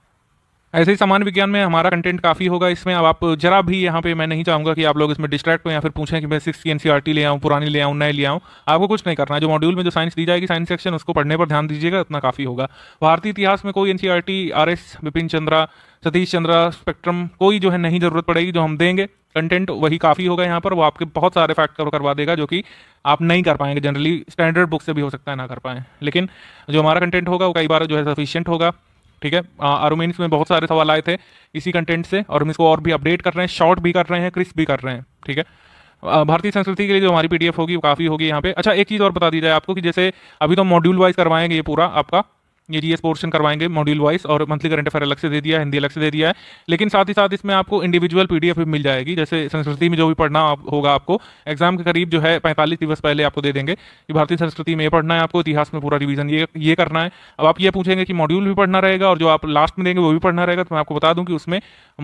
ऐसे ही सामान्य विज्ञान में हमारा कंटेंट काफ़ी होगा इसमें अब आप जरा भी यहाँ पे मैं नहीं चाहूँगा कि आप लोग इसमें डिस्ट्रैक्ट हो या फिर पूछें कि मैं सिक्स की एनसीआरटी ले आऊँ पुरानी ले आऊँ नए ले आऊँ आपको कुछ नहीं करना जो मॉड्यूल में जो साइंस दी जाएगी साइंस सेक्शन उसको पढ़ने पर ध्यान दीजिएगा इतना काफ़ी होगा भारतीय इतिहास में कोई NCERT R S Bipin Chandra Satish Chandra Spectrum कोई जो है नहीं ज़रूरत पड़ेगी जो हम देंगे कंटेंट वही काफ़ी होगा यहाँ पर वो आपके बहुत सारे फैक्ट कवर करवा देगा जो कि आप नहीं कर पाएंगे जनरली स्टैंडर्ड बुक से भी हो सकता है ना कर पाए लेकिन जो हमारा कंटेंट होगा वो कई बार जो है सफिशियंट होगा ठीक है अरुमिन्स में बहुत सारे सवाल आए थे इसी कंटेंट से और हम इसको और भी अपडेट कर रहे हैं शॉर्ट भी कर रहे हैं क्रिस्प भी कर रहे हैं ठीक है भारतीय संस्कृति के लिए जो हमारी पीडीएफ होगी वो काफ़ी होगी यहाँ पे अच्छा एक चीज़ और बता दी जाए आपको कि जैसे अभी तो मॉड्यूल वाइज करवाएंगे ये पूरा आपका ये एस पोर्शन करवाएंगे मॉड्यूल वाइज और मंथली करंट अफेयर अलग से दे दिया है हिंदी अलग से दे दिया है लेकिन साथ ही साथ इसमें आपको इंडिविजुअल एफ भी मिल जाएगी जैसे संस्कृति में जो भी पढ़ना आप, होगा आपको एग्जाम के करीब जो है पैंतालीस दिवस पहले आपको दे देंगे कि भारतीय संस्कृति में ये पढ़ना है आपको इतिहास में पूरा रिविजन ये ये करना है अब आप ये पूछेंगे कि मॉड्यूल भी पढ़ना रहेगा और जो आप लास्ट में देंगे वो भी पढ़ना रहेगा तो मैं आपको बता दूँ कि उसमें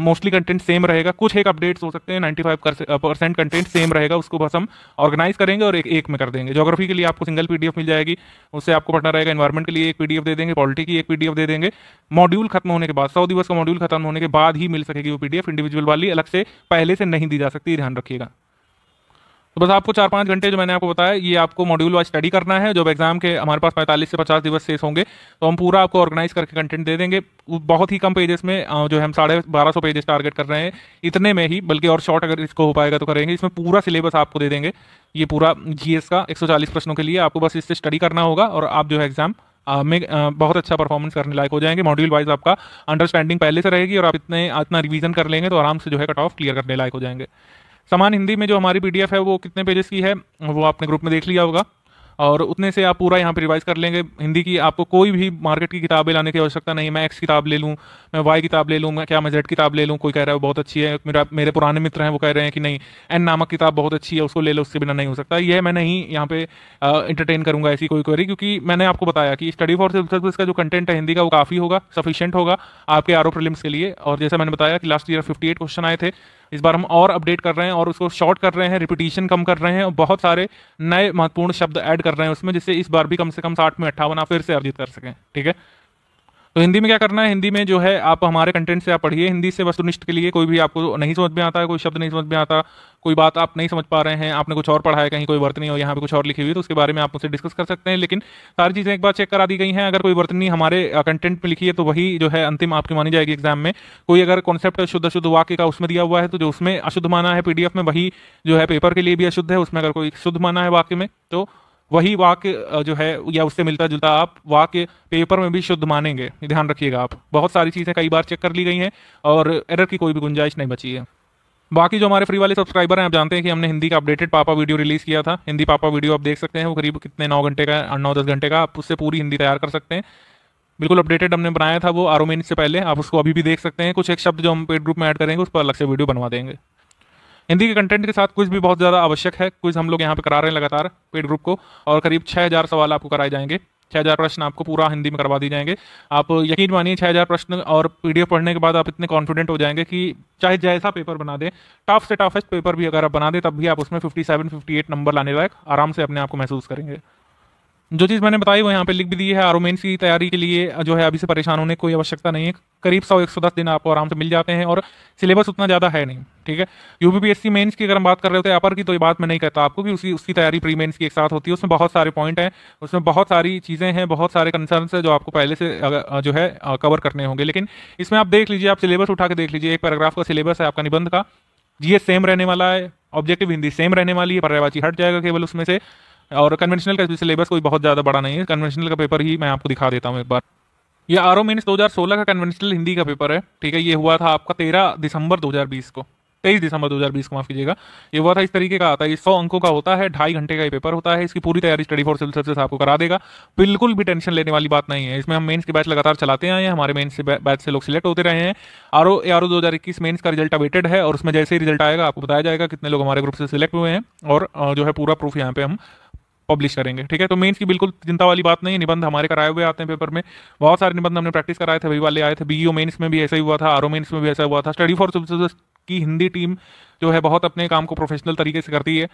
मोस्टली कंटेंट सेम रहेगा कुछ एक अपडेट्स हो सकते हैं नाइन्टी परसेंट कंटेंट सेम रहेगा उसको बस हम ऑर्गेनाइज करेंगे और एक में कर देंगे जोग्राफी के लिए आपको सिंगल पीडीएफ मिल जाएगी उससे आपको पढ़ना रहेगा इन्वायरमेंट के लिए एक पी दे देंगे पॉलिटी की एक पीडीएफ दे देंगे मॉड्यूल खत्म होने के बाद सौ दिवस का मॉड्यूल खत्म होने के बाद ही मिल सकेगी वो पीडीएफ इंडिविजुअल वाली अलग से पहले से नहीं दी जा सकती ध्यान रखिएगा तो बस आपको चार पाँच घंटे जो मैंने आपको बताया ये आपको मॉड्यूल वाइज स्टडी करना है जब एग्जाम के हमारे पास पैंतालीस से पचास दिवस शेष होंगे तो हम पूरा आपको ऑर्गेनाइज करके कंटेंट दे देंगे बहुत ही कम पेजेस में जो हम साढ़े बारह सौ पेजेस टारगेट कर रहे हैं इतने में ही बल्कि और शॉर्ट अगर इसको हो पाएगा तो करेंगे इसमें पूरा सिलेबस आपको दे देंगे ये पूरा जी का एक प्रश्नों के लिए आपको बस इससे स्टडी करना होगा और आप जो है एग्जाम में बहुत अच्छा परफॉर्मेंस करने लायक हो जाएंगे मॉड्यूल वाइज आपका अंडरस्टैंडिंग पहले से रहेगी और आप इतने इतना रिवीजन कर लेंगे तो आराम से जो है कट ऑफ क्लियर करने लायक हो जाएंगे समान हिंदी में जो हमारी पीडीएफ है वो कितने पेजेस की है वो आपने ग्रुप में देख लिया होगा और उतने से आप पूरा यहाँ पर रिवाइज कर लेंगे हिंदी की आपको कोई भी मार्केट की किताबें लाने की आवश्यकता नहीं मैं एक्स किताब ले लूँ मैं वाई किताब ले लूँ मैं क्या मैं जेड किताब ले लूँ कोई कह रहा है बहुत अच्छी है मेरा मेरे पुराने मित्र हैं वो कह रहे हैं कि नहीं एन नामक किताब बहुत अच्छी है उसको ले लो उसके बिना नहीं हो सकता यह मैं नहीं यहाँ पे इंटरटेन करूँगा ऐसी कोई क्वेरी क्योंकि मैंने आपको बताया कि स्टडी फॉर सिविल सर्विस का जो कंटेंट है हिंदी का वो काफ़ी होगा सफिशियंट होगा आपके आरोप प्रीलिम्स के लिए और जैसे मैंने बताया कि लास्ट ईयर फिफ्टी क्वेश्चन आए थे इस बार हम और अपडेट कर रहे हैं और उसको शॉर्ट कर रहे हैं रिपीटिशन कम कर रहे हैं और बहुत सारे नए महत्वपूर्ण शब्द ऐड कर रहे हैं उसमें जिससे इस बार भी कम से कम साठ में अट्ठावन आप फिर से अर्जित कर सकें ठीक है तो हिंदी में क्या करना है हिंदी में जो है आप हमारे कंटेंट से आप पढ़िए हिंदी से वस्तुनिष्ठ के लिए कोई भी आपको नहीं समझ में आता है कोई शब्द नहीं समझ में आता कोई बात आप नहीं समझ पा रहे हैं आपने कुछ और पढ़ा है कहीं कोई वर्तनी हो यहाँ पे कुछ और लिखी हुई तो उसके बारे में आप उसे डिस्कस कर सकते हैं लेकिन सारी चीज़ें एक बार चेक करा दी गई हैं अगर कोई वर्तनी हमारे कंटेंट में लिखी है तो वही जो है अंतिम आपकी मानी जाएगी एग्जाम में कोई अगर कॉन्सेप्ट शुद्ध अशुद्ध वाक्य का उसमें दिया हुआ है तो जो उसमें अशुद्ध माना है पीडीएफ में वही जो है पेपर के लिए भी अशुद्ध है उसमें अगर कोई शुद्ध माना है वाक्य में तो वही वाक्य जो है या उससे मिलता जुलता आप वाक्य पेपर में भी शुद्ध मानेंगे ध्यान रखिएगा आप बहुत सारी चीज़ें कई बार चेक कर ली गई हैं और एरर की कोई भी गुंजाइश नहीं बची है बाकी जो हमारे फ्री वाले सब्सक्राइबर हैं आप जानते हैं कि हमने हिंदी का अपडेटेड पापा वीडियो रिलीज़ किया था हिंदी पापा वीडियो आप देख सकते हैं वो करीब कितने नौ घंटे का नौ दस घंटे का आप उससे पूरी हिंदी तैयार कर सकते हैं बिल्कुल अपडेटेड हमने बनाया था वो आरो मिनट से पहले आप उसको अभी भी देख सकते हैं कुछ एक शब्द जो हम पेड ग्रुप में ऐड करेंगे उस पर अलग से वीडियो बनवा देंगे हिंदी के कंटेंट के साथ कुछ भी बहुत ज़्यादा आवश्यक है कुछ हम लोग यहाँ पे करा रहे हैं लगातार पेड ग्रुप को और करीब छः हज़ार सवाल आपको कराए जाएंगे छः हज़ार प्रश्न आपको पूरा हिंदी में करवा दिए जाएंगे आप यकीन मानिए छः हज़ार प्रश्न और पीडीएफ पढ़ने के बाद आप इतने कॉन्फिडेंट हो जाएंगे कि चाहे जैसा पेपर बना दें टफ से टफेस्ट पेपर भी अगर आप बना दें तब भी आप उसमें fifty seven fifty eight number लाने लायक आराम से अपने आप को महसूस करेंगे जो चीज़ मैंने बताई वो यहाँ पे लिख भी दी है ओमेन्स की तैयारी के लिए जो है अभी से परेशान होने कोई आवश्यकता नहीं है करीब सौ एक सौ दस दिन आपको आराम से मिल जाते हैं और सिलेबस उतना ज़्यादा है नहीं ठीक है यू पी मेंस की अगर हम बात कर रहे होते हैं अपर की तो ये बात मैं नहीं कहता आपको कि उसी उसकी तैयारी प्री मेंस की एक साथ होती है उसमें बहुत सारे पॉइंट हैं उसमें बहुत सारी चीज़ें हैं बहुत सारे कंसर्न है जो आपको पहले से जो है कवर करने होंगे लेकिन इसमें आप देख लीजिए आप सिलेबस उठा के देख लीजिए एक पैराग्राफ का सिलेबस है आपका निबंध का जी सेम रहने वाला है ऑब्जेक्टिव हिंदी सेम रहने वाली है पर्यायवाची हट जाएगा केवल उसमें से और कन्वेंशनल का सिलेबस कोई बहुत ज़्यादा बड़ा नहीं है कन्वेंशनल का पेपर ही मैं आपको दिखा देता हूँ एक बार ये आर ओ मीन्स दो का कन्वेंशनल हिंदी का पेपर है ठीक है ये हुआ था आपका तेरह दिसंबर दो हजार बीस को तेईस दिसंबर दो हजार बीस को माफ कीजिएगा ये हुआ था इस तरीके का आता है सौ अंकों का होता है ढाई घंटे का ये पेपर होता है इसकी पूरी तैयारी स्टडी फॉर सिविल सर्विस आपको करा देगा बिल्कुल भी टेंशन लेने वाली बात नहीं है इसमें हम मेंस के बैच लगातार चलाते आए हैं हमारे मेंस से बैच से लोग सिलेक्ट होते रहे हैं R O A R O दो मेन्स का रिजल्ट अवेटेड है और उसमें जैसे ही रिजल्ट आएगा आपको बताया जाएगा कितने लोग हमारे ग्रुप से सिलेक्ट हुए हैं और जो है पूरा प्रूफ यहाँ पे हम पब्लिश करेंगे ठीक है तो मेंस की बिल्कुल चिंता वाली बात नहीं निबंध हमारे कराए हुए आते हैं पेपर में बहुत सारे निबंध हमने प्रैक्टिस कराए थे वही वाले आए थे बीईओ मेंस e में भी ऐसा ही हुआ था आरओ मेंस में भी ऐसा हुआ था स्टडी फॉर सिविल की हिंदी टीम जो है बहुत अपने काम को प्रोफेशनल तरीके से करती है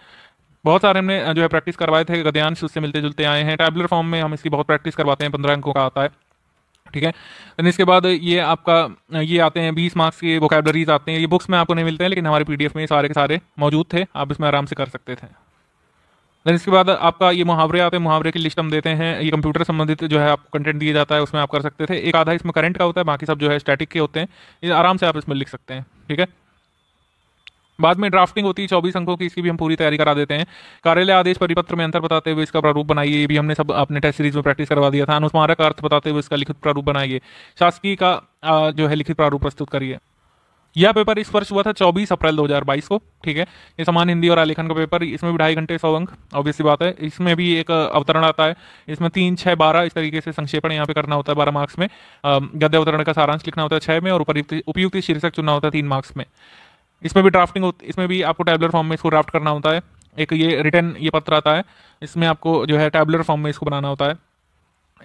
बहुत सारे हमने जो है प्रैक्टिस करवाए थे गद्यांश उससे मिलते जुलते आए हैं टैबलेट फॉर्म में हम इसकी बहुत प्रैक्टिस करवाते हैं पंद्रह अंकों का आता है ठीक है देन इसके बाद ये आपका ये आते हैं बीस मार्क्स के वोकेबलरीज आते हैं ये बुक्स में आपको नहीं मिलते हैं लेकिन हमारे पीडीएफ में सारे के सारे मौजूद थे आप इसमें आराम से कर सकते थे देन इसके बाद आपका ये मुहावरे आते हैं मुहावरे की लिस्ट हम देते हैं ये कंप्यूटर संबंधित जो है आपको कंटेंट दिया जाता है उसमें आप कर सकते थे एक आधा इसमें करंट का होता है बाकी सब जो है स्टैटिक के होते हैं ये आराम से आप इसमें लिख सकते हैं ठीक है बाद में ड्राफ्टिंग होती है चौबीस अंकों की इसकी भी हम पूरी तैयारी करा देते हैं कार्यालय आदेश परिपत्र में अंतर बताते हुए इसका प्रारूप बनाइए ये भी हमने सब अपने टेस्ट सीरीज में प्रैक्टिस करवा दिया था अनुस्मारक अर्थ बताते हुए इसका लिखित प्रारूप बनाइए शासकीय का जो है लिखित प्रारूप प्रस्तुत करिए यह पेपर इस वर्ष हुआ था 24 अप्रैल 2022 को ठीक है ये समान हिंदी और आलेखन का पेपर इसमें भी ढाई घंटे सौ अंक ऑब्वियसली बात है इसमें भी एक अवतरण आता है इसमें तीन छः बारह इस तरीके से संक्षेपण यहाँ पे करना होता है बारह मार्क्स में गद्य अवतरण का सारांश लिखना होता है छः में और उपयुक्त शीर्षक चुनना होता है तीन मार्क्स में इसमें भी ड्राफ्टिंग इसमें भी आपको टैबलेट फॉर्म में इसको ड्राफ्ट करना होता है एक ये रिटर्न ये पत्र आता है इसमें आपको जो है टैबलेट फॉर्म में इसको बनाना होता है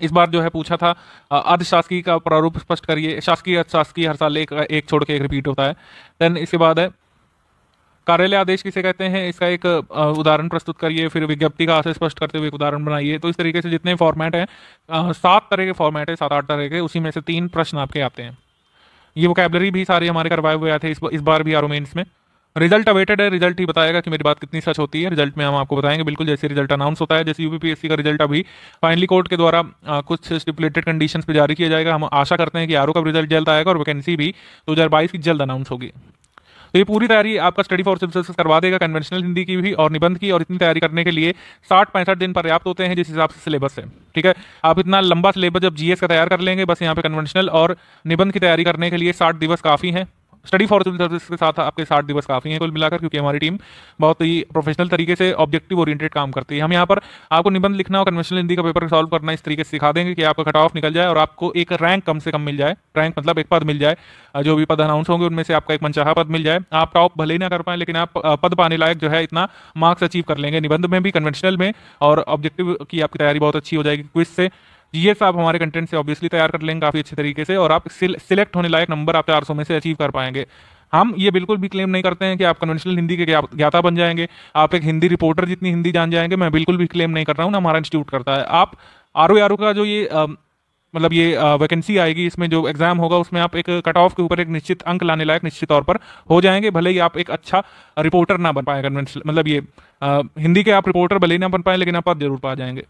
इस बार जो है पूछा था अर्धशासकीय का प्रारूप स्पष्ट करिए शासकीय अर्धशासकीय हर साल एक एक छोड़ के एक रिपीट होता है देन इसके बाद है कार्यालय आदेश किसे कहते हैं इसका एक उदाहरण प्रस्तुत करिए फिर विज्ञप्ति का आशय स्पष्ट करते हुए एक उदाहरण बनाइए तो इस तरीके से जितने फॉर्मेट हैं सात तरह के फॉर्मेट है सात आठ तरह के उसी में से तीन प्रश्न आपके आते हैं ये वोकेबलरी भी सारे हमारे करवाए हुए थे इस, इस बार भी आरोमेंस में रिजल्ट अवेटेड है रिजल्ट ही बताएगा कि मेरी बात कितनी सच होती है रिजल्ट में हम आपको बताएंगे बिल्कुल जैसे रिजल्ट अनाउंस होता है जैसे यूपीपीएससी का रिजल्ट अभी फाइनली कोर्ट के द्वारा आ, कुछ स्टिपुलेटेड कंडीशंस पे जारी किया जाएगा हम आशा करते हैं कि आर का रिजल्ट जल्द आएगा और वैकेंसी भी दो की जल्द अनाउंस होगी तो ये पूरी तैयारी आपका स्टडी फॉर सिविल सर्विस करवा देगा कन्वेंशनल हिंदी की भी और निबंध की और इतनी तैयारी करने के लिए साठ पैंसठ दिन पर्याप्त होते हैं जिस हिसाब से सिलेबस है ठीक है आप इतना लंबा सिलेबस जब जीएस का तैयार कर लेंगे बस यहाँ पे कन्वेंशनल और निबंध की तैयारी करने के लिए साठ दिवस काफ़ी हैं स्टडी फॉर सिविल सर्विस के साथ आपके साठ दिवस काफ़ी है कुल मिलाकर क्योंकि हमारी टीम बहुत ही प्रोफेशनल तरीके से ऑब्जेक्टिव ओरिएंटेड काम करती है हम यहाँ पर आपको निबंध लिखना और कन्वेंशनल हिंदी का पेपर सॉल्व करना इस तरीके से सिखा देंगे कि आपका कट ऑफ निकल जाए और आपको एक रैंक कम से कम मिल जाए रैंक मतलब एक पद मिल जाए जो भी पद अनाउंस होंगे उनमें से आपका एक मनचाहा पद मिल जाए आप टॉप भले ही ना कर पाए लेकिन आप पद पाने लायक जो है इतना मार्क्स अचीव कर लेंगे निबंध में भी कन्वेंशनल में और ऑब्जेक्टिव की आपकी तैयारी बहुत अच्छी हो जाएगी क्विज से ये आप हमारे कंटेंट से ऑब्वियसली तैयार कर लेंगे काफ़ी अच्छे तरीके से और आप सिलेक्ट होने लायक नंबर आप चार में से अचीव कर पाएंगे हम ये बिल्कुल भी क्लेम नहीं करते हैं कि आप कन्वेंशनल हिंदी के ज्ञाता बन जाएंगे आप एक हिंदी रिपोर्टर जितनी हिंदी जान जाएंगे मैं बिल्कुल भी क्लेम नहीं कर रहा हूँ ना हमारा इंस्टीट्यूट करता है आप आर ओ आर का जो ये मतलब ये वैकेंसी आएगी इसमें जो एग्जाम होगा उसमें आप एक कट ऑफ के ऊपर एक निश्चित अंक लाने लायक निश्चित तौर पर हो जाएंगे भले ही आप एक अच्छा रिपोर्टर ना बन पाए कन्वेंशनल मतलब ये आ, हिंदी के आप रिपोर्टर भले ही ना बन पाए लेकिन आप जरूर पा जाएंगे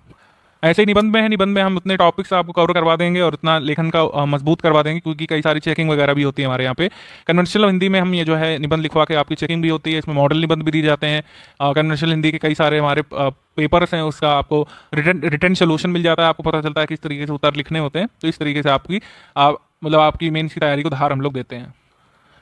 ऐसे ही निबंध में है निबंध में हम उतने टॉपिक्स आपको कवर करवा देंगे और उतना लेखन का मजबूत करवा देंगे क्योंकि कई सारी चेकिंग वगैरह भी होती है हमारे यहाँ पे कन्वेंशनल हिंदी में हम ये जो है निबंध लिखवा के आपकी चेकिंग भी होती है इसमें मॉडल निबंध भी दिए जाते हैं कन्वेंशनल हिंदी के कई सारे हमारे पेपर्स हैं उसका आपको रिटर्न रिटर्न सोल्यूशन मिल जाता है आपको पता चलता है किस तरीके से उत्तर लिखने होते हैं तो इस तरीके से आपकी मतलब आपकी मेन्स की तैयारी को धार हम लोग देते हैं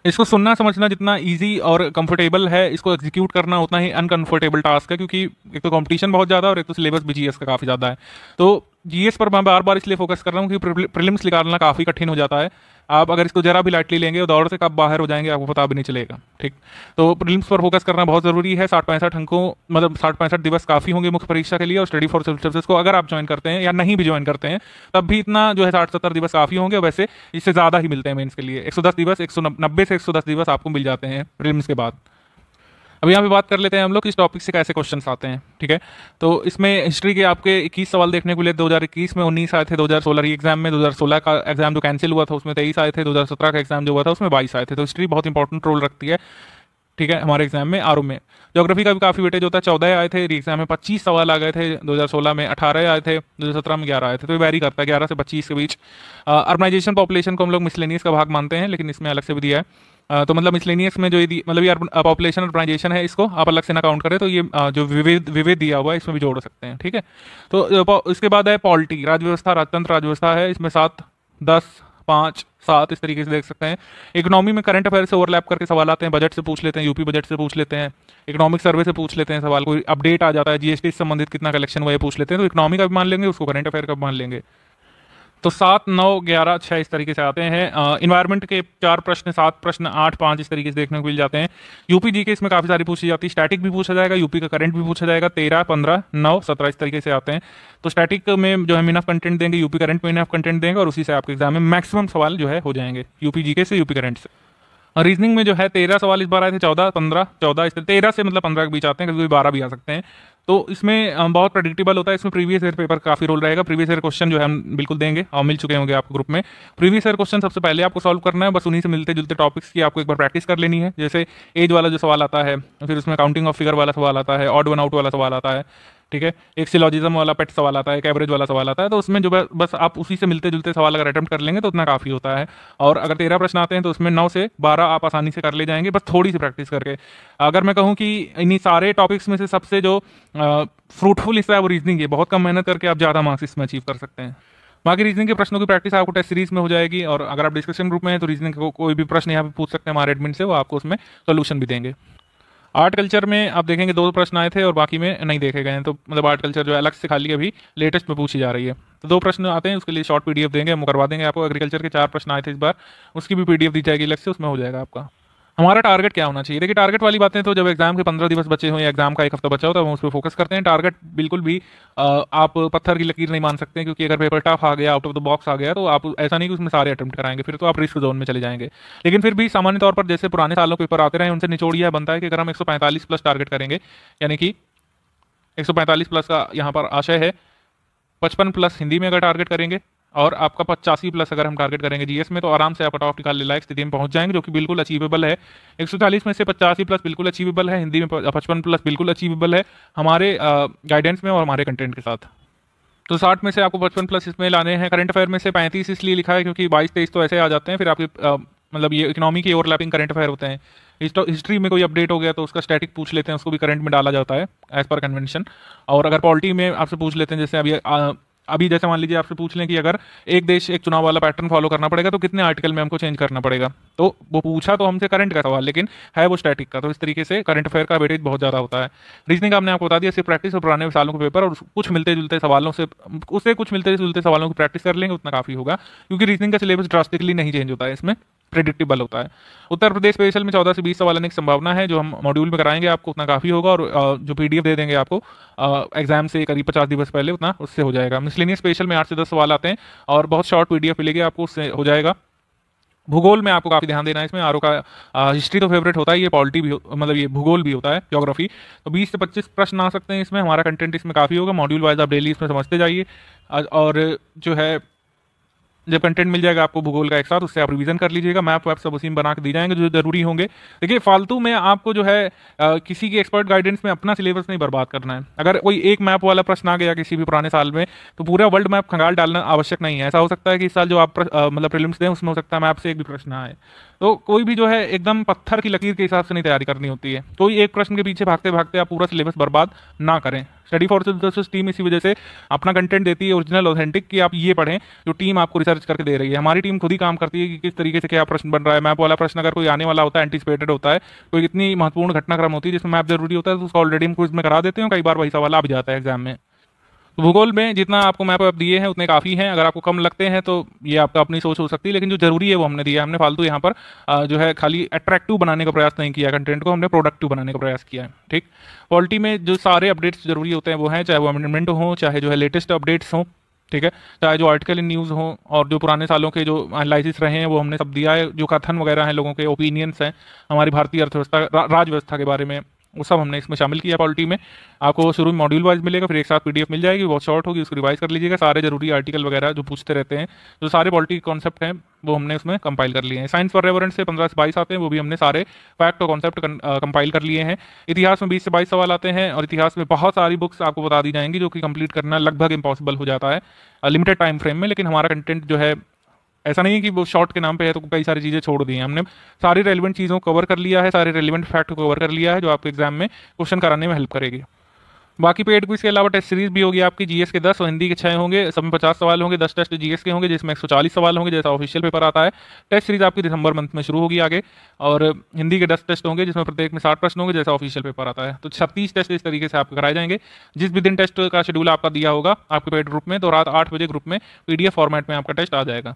इसको सुनना समझना जितना ईजी और कंफर्टेबल है इसको एग्जीक्यूट करना उतना ही अनकंफर्टेबल टास्क है क्योंकि एक तो कंपटीशन बहुत ज़्यादा और एक तो सिलेबस भी जीएस का काफ़ी ज़्यादा है तो जीएस पर मैं बार बार इसलिए फोकस कर रहा हूँ कि प्रिलिम्स निकालना काफ़ी कठिन हो जाता है आप अगर इसको जरा भी लाइटली लेंगे और दौड़ से आप बाहर हो जाएंगे आपको पता भी नहीं चलेगा ठीक तो प्रिलिम्स पर फोकस करना बहुत ज़रूरी है साठ पैंसठ अंकों मतलब साठ पैंसठ दिवस काफ़ी होंगे मुख्य परीक्षा के लिए और स्टडी फॉर सिविल सर्विस को अगर आप ज्वाइन करते हैं या नहीं भी ज्वाइन करते हैं तब भी इतना जो है साठ सत्तर दिवस काफ़ी होंगे वैसे इससे ज़्यादा ही मिलते हैं मेन्स के लिए एक दिवस एक से एक दिवस आपको मिल जाते हैं प्रिलिम्स के बाद अब यहाँ पे बात कर लेते हैं हम लोग इस टॉपिक से कैसे क्वेश्चन आते हैं ठीक है तो इसमें हिस्ट्री के आपके 21 सवाल देखने को मिले 2021 में 19 आए थे 2016 की एग्जाम में 2016 का एग्जाम जो कैंसिल हुआ था उसमें तेईस आए थे 2017 का एग्जाम जो हुआ था उसमें 22 आए थे तो हिस्ट्री बहुत इंपॉर्टेंट रोल रखती है ठीक है हमारे एग्जाम में आरू में जोग्राफी का भी काफ़ी वेटेज होता है चौदह आए थे एग्जाम में पच्चीस सवाल आ गए थे 2016 में अठारह आए थे 2017 में ग्यारह आए थे तो वेरी वैरी करता है ग्यारह से पच्चीस के बीच अर्बनाइजेशन पॉपुलेशन को हम लोग मिसलेनियस का भाग मानते हैं लेकिन इसमें अलग से भी दिया है तो मतलब मिसलेनियस में जो ये मतलब ये पॉपुलेशन और प्राइजेशन है इसको आप अलग से ना काउंट करें तो ये जो विविध विविध दिया हुआ है इसमें भी जोड़ सकते हैं ठीक है तो इसके बाद है पॉलिटी राजव्यवस्था राजतंत्र राजव्यवस्था है इसमें सात दस पाँच सात इस तरीके से देख सकते हैं इकोनॉमी में करंट अफेयर से ओवरलैप करके सवाल आते हैं बजट से पूछ लेते हैं यूपी बजट से पूछ लेते हैं इकोनॉमिक सर्वे से पूछ लेते हैं सवाल कोई अपडेट आ जाता है जीएसटी से संबंधित कितना कलेक्शन हुआ है पूछ लेते हैं तो इकोनॉमी का भी मान लेंगे उसको करंट अफेयर का भी मान लेंगे तो सात नौ ग्यारह छः इस तरीके से आते हैं इन्वायरमेंट के चार प्रश्न सात प्रश्न आठ पाँच इस तरीके से देखने को मिल जाते हैं यूपी जी के इसमें काफ़ी सारी पूछी जाती है स्टैटिक भी पूछा जाएगा यूपी का करंट भी पूछा जाएगा तेरह पंद्रह नौ सत्रह इस तरीके से आते हैं तो स्टैटिक में जो है मीन ऑफ कंटेंट देंगे यूपी करंट में मीन ऑफ कंटेंट देंगे और उसी से आपके एग्जाम में मैक्सिमम सवाल जो है हो जाएंगे यूपी जी के से यूपी करंट से रीजनिंग में जो है तेरह सवाल इस बार आए थे चौदह पंद्रह चौदह इस तेरह से मतलब पंद्रह के बीच आते हैं कभी बारह भी आ सकते हैं तो इसमें बहुत प्रडिक्टेबल होता है इसमें प्रीवियस ईयर पेपर काफी रोल रहेगा प्रीवियस ईयर क्वेश्चन जो है हम बिल्कुल देंगे और मिल चुके होंगे आपको ग्रुप में प्रीवियस ईयर क्वेश्चन सबसे पहले आपको सॉल्व करना है बस उन्हीं से मिलते जुलते टॉपिक्स की आपको एक बार प्रैक्टिस कर लेनी है जैसे एज वाला जो सवाल आता है फिर उसमें काउंटिंग ऑफ फिगर वाला सवाल आता है ऑड वन आउट वाला सवाल आता है ठीक है एक सिलॉजिज्म वाला पेट सवाल आता है एक एवरेज वाला सवाल आता है तो उसमें जो बस आप उसी से मिलते जुलते सवाल अगर अटैम्प्ट कर लेंगे तो उतना काफ़ी होता है और अगर तेरह प्रश्न आते हैं तो उसमें नौ से बारह आप आसानी से कर ले जाएंगे बस थोड़ी सी प्रैक्टिस करके अगर मैं कहूँ कि इन्हीं सारे टॉपिक्स में से सबसे जो फ्रूटफुल हिस्सा है वो रीजनिंग है बहुत कम मेहनत करके आप ज़्यादा मार्क्स इसमें अचीव कर सकते हैं बाकी रीजनिंग के प्रश्नों की प्रैक्टिस आपको टेस्ट सीरीज में हो जाएगी और अगर आप डिस्कशन ग्रुप में हैं तो रीजनिंग को कोई भी प्रश्न यहाँ पे पूछ सकते हैं हमारे एडमिन से वो आपको उसमें सोल्यूशन भी देंगे आर्ट कल्चर में आप देखेंगे दो प्रश्न आए थे और बाकी में नहीं देखे गए हैं तो मतलब आर्ट कल्चर जो है अलग से खाली अभी लेटेस्ट में पूछी जा रही है तो दो प्रश्न आते हैं उसके लिए शॉर्ट पीडीएफ देंगे हम करवा देंगे आपको एग्रीकल्चर के चार प्रश्न आए थे इस बार उसकी भी पीडीएफ दी जाएगी अलग से उसमें हो जाएगा आपका हमारा टारगेट क्या होना चाहिए देखिए टारगेट वाली बातें तो जब एग्जाम के पंद्रह दिवस बचे हो या एग्जाम का एक हफ्ता बचा हो तो हम उस पर फोकस करते हैं टारगेट बिल्कुल भी आप पत्थर की लकीर नहीं मान सकते क्योंकि अगर पेपर टफ आ गया आउट ऑफ द बॉक्स आ गया तो आप ऐसा नहीं कि उसमें सारे अटैम्प्ट कराएंगे फिर तो आप रिस्क जोन में चले जाएंगे लेकिन फिर भी सामान्य तौर पर जैसे पुराने सालों के पेपर आते रहे उनसे निचोड़ बनता है कि अगर हम एक प्लस टारगेट करेंगे यानी कि एक प्लस का यहाँ पर आशय है पचपन प्लस हिंदी में अगर टारगेट करेंगे और आपका पचासी प्लस अगर हम टारगेट करेंगे जीएस में तो आराम से आप कट ऑफ निकाल लायक स्थिति में पहुंच जाएंगे जो कि बिल्कुल अचीवेबल है एक में से पचासी प्लस बिल्कुल अचीवेबल है हिंदी में पचपन प्लस बिल्कुल अचीवेबल है हमारे गाइडेंस में और हमारे कंटेंट के साथ तो साठ में से आपको पचपन प्लस इसमें लाने हैं करंट अफेयर में से पैंतीस इसलिए लिखा है क्योंकि बाईस तेईस तो ऐसे आ जाते हैं फिर आपके मतलब ये इकोनॉमी की ओवरलैपिंग करंट अफेयर होते हैं हिस्ट्री में कोई अपडेट हो गया तो उसका स्टैटिक पूछ लेते हैं उसको भी करंट में डाला जाता है एज पर कन्वेंशन और अगर पॉलिटी में आपसे पूछ लेते हैं जैसे अभी अभी जैसे मान लीजिए आपसे पूछ लें कि अगर एक देश एक चुनाव वाला पैटर्न फॉलो करना पड़ेगा तो कितने आर्टिकल में हमको चेंज करना पड़ेगा तो वो पूछा तो हमसे करंट का सवाल लेकिन है वो स्टैटिक का तो इस तरीके से करंट अफेयर का वेटेज बहुत ज़्यादा होता है रीजनिंग आपने हमने आपको बता दिया सिर्फ प्रैक्टिस और पुराने सालों के पेपर और कुछ मिलते जुलते सवालों से उससे कुछ मिलते जुलते सवालों की प्रैक्टिस कर लेंगे उतना काफ़ी होगा क्योंकि रीजनिंग का सिलेबस ड्रास्टिकली नहीं चेंज होता है इसमें प्रेडिक्टेबल होता है उत्तर प्रदेश स्पेशल में चौदह से बीस सवाल आने की संभावना है जो हम मॉड्यूल में कराएंगे आपको उतना काफी होगा और जो पीडीएफ दे देंगे आपको एग्जाम से करीब पचास दिवस पहले उतना उससे हो जाएगा मिसलिनियस स्पेशल में आठ से दस सवाल आते हैं और बहुत शॉर्ट पीडीएफ मिलेगी आपको उससे हो जाएगा भूगोल में आपको काफी ध्यान देना है इसमें आरओ का आ, हिस्ट्री तो फेवरेट होता है ये पॉलिटी भी मतलब ये भूगोल भी होता है जोग्राफी तो 20 से 25 प्रश्न आ सकते हैं इसमें हमारा कंटेंट इसमें काफी होगा मॉड्यूल वाइज आप डेली इसमें समझते जाइए और जो है जब कंटेंट मिल जाएगा आपको भूगोल का एक साथ उससे आप रिवीजन कर लीजिएगा मैप वैप सब उसी में बना के दी जाएंगे जो जरूरी होंगे देखिए फालतू में आपको जो है आ, किसी की एक्सपर्ट गाइडेंस में अपना सिलेबस नहीं बर्बाद करना है अगर कोई एक मैप वाला प्रश्न आ गया किसी भी पुराने साल में तो पूरा वर्ल्ड मैप खंगाल डालना आवश्यक नहीं है ऐसा हो सकता है कि इस साल जो आप मतलब प्रिलिम्स दें उसमें हो सकता है मैप से एक भी प्रश्न आए तो कोई भी जो है एकदम पत्थर की लकीर के हिसाब से नहीं तैयारी करनी होती है तो एक प्रश्न के पीछे भागते भागते आप पूरा सिलेबस बर्बाद ना करें स्टडी फॉर सिलेबस टीम इसी वजह से अपना कंटेंट देती है ओरिजिनल ऑथेंटिक कि आप ये पढ़ें जो टीम आपको रिसर्च करके दे रही है हमारी टीम खुद ही काम करती है कि किस तरीके से क्या प्रश्न बन रहा है मैप वाला प्रश्न अगर कोई आने वाला होता है एंटीसिपेटेड होता है कोई इतनी महत्वपूर्ण घटनाक्रम होती है जिसमें मैप जरूरी होता है तो उसको ऑलरेडी हम क्विज में करा देते हैं कई बार वैसा वाला आप जाता है एग्जाम में भूगोल में जितना आपको मैप आप दिए हैं उतने काफ़ी हैं अगर आपको कम लगते हैं तो ये आपका अपनी सोच हो सकती है लेकिन जो जरूरी है वो हमने दिया हमने फालतू यहाँ पर जो है खाली अट्रैक्टिव बनाने का प्रयास नहीं किया कंटेंट को हमने प्रोडक्टिव बनाने का प्रयास किया है ठीक क्वालिटी में जो सारे अपडेट्स जरूरी होते हैं वो हैं चाहे वो अमेंडमेंट हों चाहे जो है लेटेस्ट अपडेट्स हों ठीक है चाहे जो आर्टिकल इन न्यूज़ हो और जो पुराने सालों के जो एनालिसिस रहे हैं वो हमने सब दिया है जो कथन वगैरह हैं लोगों के ओपिनियंस हैं हमारी भारतीय अर्थव्यवस्था रा, व्यवस्था के बारे में वो सब हमने इसमें शामिल किया पॉलिटी में आपको शुरू में मॉड्यूल वाइज मिलेगा फिर एक साथ पीडीएफ मिल जाएगी बहुत शॉर्ट होगी उसको रिवाइज कर लीजिएगा सारे जरूरी आर्टिकल वगैरह जो पूछते रहते हैं जो सारे पॉलिटी कॉन्सेप्ट हैं वो हमने उसमें कंपाइल कर लिए हैं साइंस फॉर रेवरेंट से पंद्रह से बाईस आते हैं वो भी हमने सारे फैक्ट और कॉन्सेप्ट कंपाइल कर लिए हैं इतिहास में बीस से बाईस सवाल आते हैं और इतिहास में बहुत सारी बुक्स आपको बता दी जाएंगी जो कि कंप्लीट करना लगभग इम्पॉसिबल हो जाता है लिमिटेड टाइम फ्रेम में लेकिन हमारा कंटेंट जो है ऐसा नहीं है कि वो शॉर्ट के नाम पे है तो कई सारी चीज़ें छोड़ दी हैं हमने सारी रेलिवेंट चीज़ों को कवर कर लिया है सारे रेलिवेंट फैक्ट को कवर कर लिया है जो आपके एग्जाम में क्वेश्चन कराने में हेल्प करेगी बाकी पेड क्विज के अलावा टेस्ट सीरीज भी होगी आपकी जीएस के दस और हिंदी के छः होंगे सब में पचास सवाल होंगे दस टेस्ट जीएस के होंगे जिसमें एक सौ चालीस सवाल होंगे जैसा ऑफिशियल पेपर आता है टेस्ट सीरीज आपकी दिसंबर मंथ में शुरू होगी आगे और हिंदी के दस टेस्ट होंगे जिसमें प्रत्येक में साठ प्रश्न होंगे जैसा ऑफिशियल पेपर आता है तो छत्तीस टेस्ट इस तरीके से आपके कराए जाएंगे जिस भी दिन टेस्ट का शेड्यूल आपका दिया होगा आपके पेड ग्रुप में तो रात आठ बजे ग्रुप में पीडीएफ फॉर्मेट में आपका टेस्ट आ जाएगा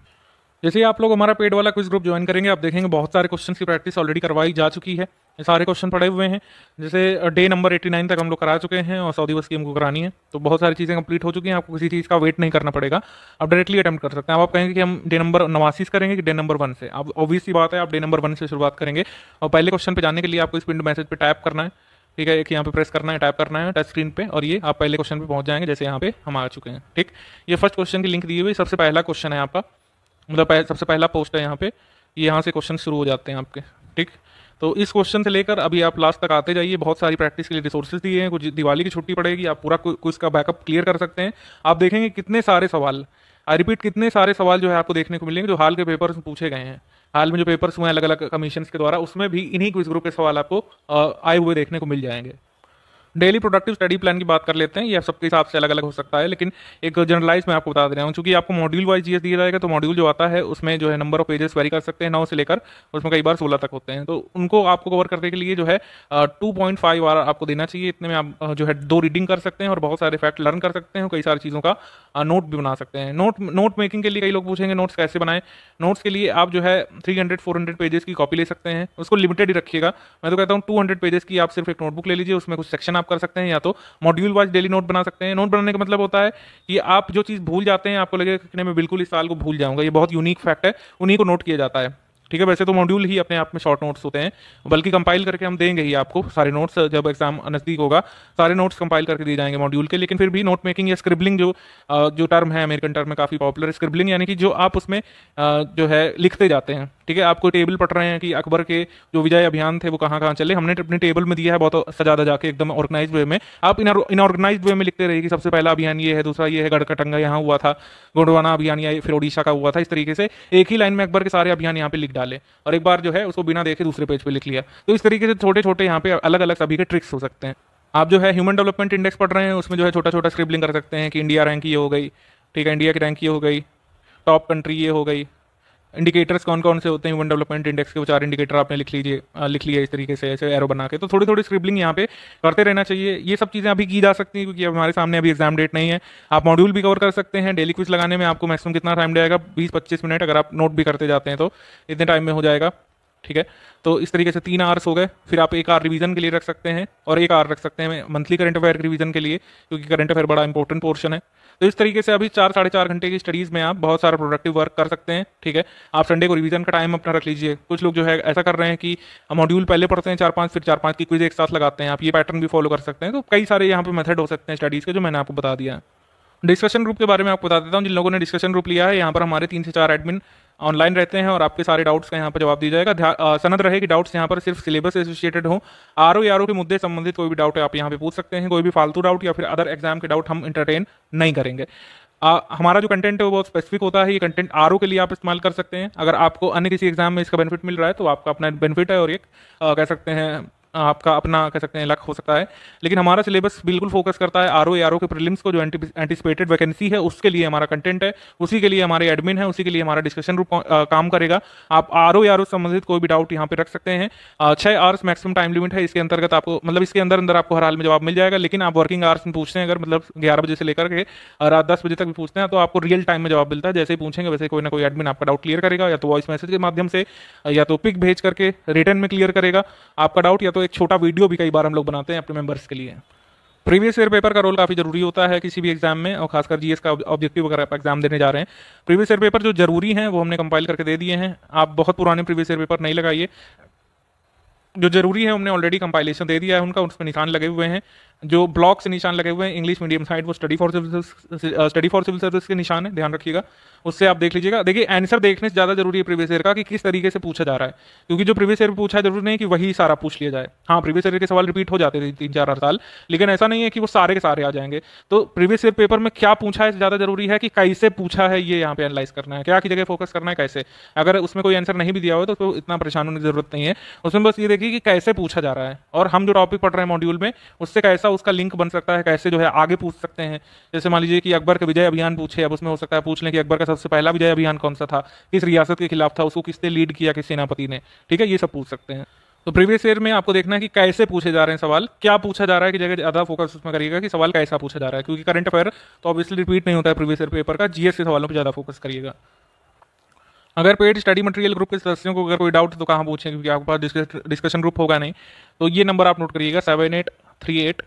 जैसे ही आप लोग हमारा पेड वाला क्विज ग्रुप ज्वाइन करेंगे आप देखेंगे बहुत सारे क्वेश्चन की प्रैक्टिस ऑलरेडी करवाई जा चुकी है सारे क्वेश्चन पड़े हुए हैं जैसे डे नंबर 89 तक हम लोग करा चुके हैं और सौ दिवस की हमको करानी है तो बहुत सारी चीज़ें कंप्लीट हो चुकी हैं आपको किसी चीज़ का वेट नहीं करना पड़ेगा आप डायरेक्टली अटैम्प्ट कर सकते हैं आप कहेंगे कि हम डे नंबर नवासी से करेंगे कि डे नंबर वन से आप ऑब्वियसली बात है आप डे नंबर वन से शुरुआत करेंगे और पहले क्वेश्चन पर जाने के लिए आपको इस पिंड मैसेज पर टाइप करना है ठीक है एक यहाँ पे प्रेस करना है टाइप करना है टच स्क्रीन पे और ये आप पहले क्वेश्चन पे पहुंच जाएंगे जैसे यहाँ पे हम आ चुके हैं ठीक ये फर्स्ट क्वेश्चन की लिंक दी हुई सबसे पहला क्वेश्चन है आपका मतलब सबसे पहला पोस्ट है यहाँ पे ये यहाँ से क्वेश्चन शुरू हो जाते हैं आपके ठीक तो इस क्वेश्चन से लेकर अभी आप लास्ट तक आते जाइए बहुत सारी प्रैक्टिस के लिए रिसोर्सेज दिए हैं कुछ दिवाली की छुट्टी पड़ेगी आप पूरा कुछ का बैकअप क्लियर कर सकते हैं आप देखेंगे कितने सारे सवाल आई रिपीट कितने सारे सवाल जो है आपको देखने को मिलेंगे जो हाल के पेपर्स में पूछे गए हैं हाल में जो पेपर्स हुए हैं अलग अलग कमीशन के द्वारा उसमें भी इन्हीं क्विज ग्रुप के सवाल आपको आए हुए देखने को मिल जाएंगे डेली प्रोडक्टिव स्टडी प्लान की बात कर लेते हैं ये सबके हिसाब से अलग अलग हो सकता है लेकिन एक जनरलाइज मैं आपको बता दे रहा हूँ चूंकि आपको मॉड्यूल वाइज जीएस दिया जाएगा तो मॉड्यूल जो आता है उसमें जो है नंबर ऑफ पेजेस वेरी कर सकते हैं नौ से लेकर उसमें कई बार सोलह तक होते हैं तो उनको आपको कवर करने के लिए जो है टू पॉइंट फाइव आर आपको देना चाहिए इतने में आप जो है दो रीडिंग कर सकते हैं और बहुत सारे फैक्ट लर्न कर सकते हैं कई सारी चीज़ों का नोट भी बना सकते हैं नोट नोट मेकिंग के लिए कई लोग पूछेंगे नोट्स कैसे बनाएं नोट्स के लिए आप जो है three hundred four hundred pages की कॉपी ले सकते हैं उसको लिमिटेड ही रखिएगा मैं तो कहता हूँ टू हंड्रेड पेजेस की आप सिर्फ एक नोटबुक ले लीजिए उसमें कुछ सेक्शन आप कर सकते हैं या तो मॉड्यूल वाइज डेली नोट बना सकते हैं नोट बनाने का मतलब होता है कि आप जो चीज़ भूल जाते हैं आपको लगेगा कि मैं बिल्कुल इस साल को भूल जाऊंगा ये बहुत यूनिक फैक्ट है उन्हीं को नोट किया जाता है ठीक है वैसे तो मॉड्यूल ही अपने आप में शॉर्ट नोट्स होते हैं बल्कि कंपाइल करके हम देंगे ही आपको सारे नोट्स जब एग्जाम नज़दीक होगा सारे नोट्स कंपाइल करके दिए जाएंगे मॉड्यूल के लेकिन फिर भी नोट मेकिंग या स्क्रिबलिंग जो जो टर्म है अमेरिकन टर्म में काफ़ी पॉपुलर स्क्रिबलिंग यानी कि जो आप उसमें जो है लिखते जाते हैं ठीक है आपको टेबल पढ़ रहे हैं कि अकबर के जो विजय अभियान थे वो कहाँ कहाँ चले हमने अपने टेबल में दिया है बहुत सजा दा जाकर एकदम ऑर्गेनाइज वे में आप इनऑर्गेनाइज वे में लिखते रहिए कि सबसे पहला अभियान ये है दूसरा ये है गढ़कटंगा यहाँ हुआ था गोंडवाना अभियान या फिर उड़ीसा का हुआ था इस तरीके से एक ही लाइन में अकबर के सारे अभियान यहाँ पे लिख डाले और एक बार जो है उसको बिना देखे दूसरे पेज पर लिख लिया तो इस तरीके से छोटे छोटे यहाँ पे अलग अलग सभी के ट्रिक्स हो सकते हैं आप जो है ह्यूमन डेवलपमेंट इंडेक्स पढ़ रहे हैं उसमें जो है छोटा छोटा स्क्रिबलिंग कर सकते हैं कि इंडिया रैंक ये हो गई ठीक है इंडिया की रैंक ये हो गई टॉप कंट्री ये हो गई इंडिकेटर्स कौन कौन से होते हैं वन डेवलपमेंट इंडेक्स के वो चार इंडिकेटर आपने लिख लीजिए लिख लिया इस तरीके से ऐसे एरो बना के तो थोड़ी थोड़ी स्क्रिबलिंग यहाँ पे करते रहना चाहिए ये सब चीज़ें अभी की जा सकती हैं क्योंकि हमारे सामने अभी एग्जाम डेट नहीं है आप मॉड्यूल भी कवर कर सकते हैं डेली क्विज लगाने में आपको मैक्सिमम कितना टाइम लगेगा बीस पच्चीस मिनट अगर आप नोट भी करते जाते हैं तो इतने टाइम में हो जाएगा ठीक है तो इस तरीके से तीन आवर्स हो गए फिर आप एक आर रिवीजन के लिए रख सकते हैं और एक आर रख सकते हैं मंथली करंट अफेयर रिवीजन के लिए क्योंकि करंट अफेयर बड़ा इंपॉर्टेंट पोर्शन है तो इस तरीके से अभी चार साढ़े चार घंटे की स्टडीज़ में आप बहुत सारा प्रोडक्टिव वर्क कर सकते हैं ठीक है आप संडे को रिवीजन का टाइम अपना रख लीजिए कुछ लोग जो है ऐसा कर रहे हैं कि मॉड्यूल पहले पढ़ते हैं चार पाँच फिर चार पाँच की क्विज एक साथ लगाते हैं आप ये पैटर्न भी फॉलो कर सकते हैं तो कई सारे यहाँ पर मेथड हो सकते हैं स्टडीज़ के जो मैंने आपको बता दिया है डिस्कशन ग्रुप के बारे में आपको बता देता हूँ जिन लोगों ने डिस्कशन ग्रुप लिया है यहाँ पर हमारे तीन से चार एडमिन ऑनलाइन रहते हैं और आपके सारे डाउट्स का यहाँ पर जवाब दिया जाएगा सनद रहे कि डाउट्स यहाँ पर सिर्फ सिलेबस एसोसिएटेड हो आर ओ आर के मुद्दे संबंधित कोई भी डाउट है आप यहाँ पे पूछ सकते हैं कोई भी फालतू डाउट या फिर अदर एग्जाम के डाउट हम इंटरटेन नहीं करेंगे आ, हमारा जो कंटेंट है वो बहुत स्पेसिफिक होता है ये कंटेंट आर के लिए आप इस्तेमाल कर सकते हैं अगर आपको अन्य किसी एग्जाम में इसका बेनिफिट मिल रहा है तो आपका अपना बेनिफिट है और एक कह सकते हैं आपका अपना कह सकते हैं लक हो सकता है लेकिन हमारा सिलेबस बिल्कुल फोकस करता है आर ओ आर ओ के प्रिलिम्स को जो एंटिसिपेटेड वैकेंसी है उसके लिए हमारा कंटेंट है उसी के लिए हमारे एडमिन है उसी के लिए हमारा डिस्कशन रूप काम करेगा आप आर ओ आर ओ संबंधित कोई भी डाउट यहाँ पे रख सकते हैं छः आवर्स मैक्सिमम टाइम लिमिट है इसके अंतर्गत आपको मतलब इसके अंदर अंदर आपको हर हाल में जवाब मिल जाएगा लेकिन आप वर्किंग आवर्स में पूछते हैं अगर मतलब ग्यारह बजे से लेकर के रात दस बजे तक भी पूछते हैं तो आपको रियल टाइम में जवाब मिलता है जैसे ही पूछेंगे वैसे कोई ना कोई एडमिन आपका डाउट क्लियर करेगा या तो वॉइस मैसेज के माध्यम से या तो पिक भेज करके रिटर्न में क्लियर करेगा आपका डाउट या तो तो एक छोटा वीडियो भी कई बार हम लोग बनाते हैं अपने मेंबर्स के लिए प्रीवियस ईयर पेपर का रोल काफ़ी जरूरी होता है किसी भी एग्जाम में और खासकर जी का ऑब्जेक्टिव अगर आप एग्जाम देने जा रहे हैं प्रीवियस ईयर पेपर जो जरूरी हैं वो हमने कंपाइल करके दे दिए हैं आप बहुत पुराने प्रीवियस ईयर पेपर नहीं लगाइए जो जरूरी है हमने ऑलरेडी कंपाइलेशन दे दिया है उनका उसमें निशान लगे हुए हैं जो ब्लॉक से निशान लगे हुए हैं इंग्लिश मीडियम साइड वो study for civil study for civil service के निशान है ध्यान रखिएगा उससे आप देख लीजिएगा देखिए आंसर देखने से ज़्यादा जरूरी है प्रीवियस ईयर का कि किस तरीके से पूछा जा रहा है क्योंकि जो प्रीवियस ईयर पूछा है जरूरी नहीं कि वही सारा पूछ लिया जाए हाँ प्रीवियस ईयर के सवाल रिपीट हो जाते थे तीन चार साल लेकिन ऐसा नहीं है कि वो सारे के सारे आ जाएंगे तो प्रीवियस ईयर पेपर में क्या पूछा है ज़्यादा जरूरी है कि कैसे पूछा है ये यहाँ पे एनालाइज करना है क्या की जगह फोकस करना है कैसे अगर उसमें कोई आंसर नहीं भी दिया हुआ तो उसको इतना परेशान होने की जरूरत नहीं है उसमें बस ये देखिए कि कैसे पूछा जा रहा है और हम जो टॉपिक पढ़ रहे हैं मॉड्यूल में उससे कैसा उसका लिंक बन सकता है कैसे जो है आगे पूछ सकते हैं जैसे मान लीजिए कि अकबर का विजय अभियान पूछे अब उसमें हो सकता है पूछ लें कि अकबर का सबसे पहला विजय अभियान कौन सा था किस रियासत के खिलाफ था उसको किसने लीड किया किस सेनापति ने ठीक है ये सब पूछ सकते हैं तो प्रीवियस ईयर में आपको देखना है कि कैसे पूछे जा रहे हैं सवाल क्या पूछा जा रहा है कि जगह ज्यादा फोकस उसमें करिएगा कि सवाल कैसा पूछा जा रहा है क्योंकि करंट अफेयर तो ऑब्वियसली रिपीट नहीं होता है प्रीवियस ईयर पेपर का जीएस के सवालों पर ज्यादा फोकस करिएगा अगर पेड स्टडी मटेरियल ग्रुप के सदस्यों को अगर कोई डाउट तो कहाँ पूछें क्योंकि आपके पास डिस्कशन ग्रुप होगा नहीं तो ये नंबर आप नोट करिएगा seven eight three eight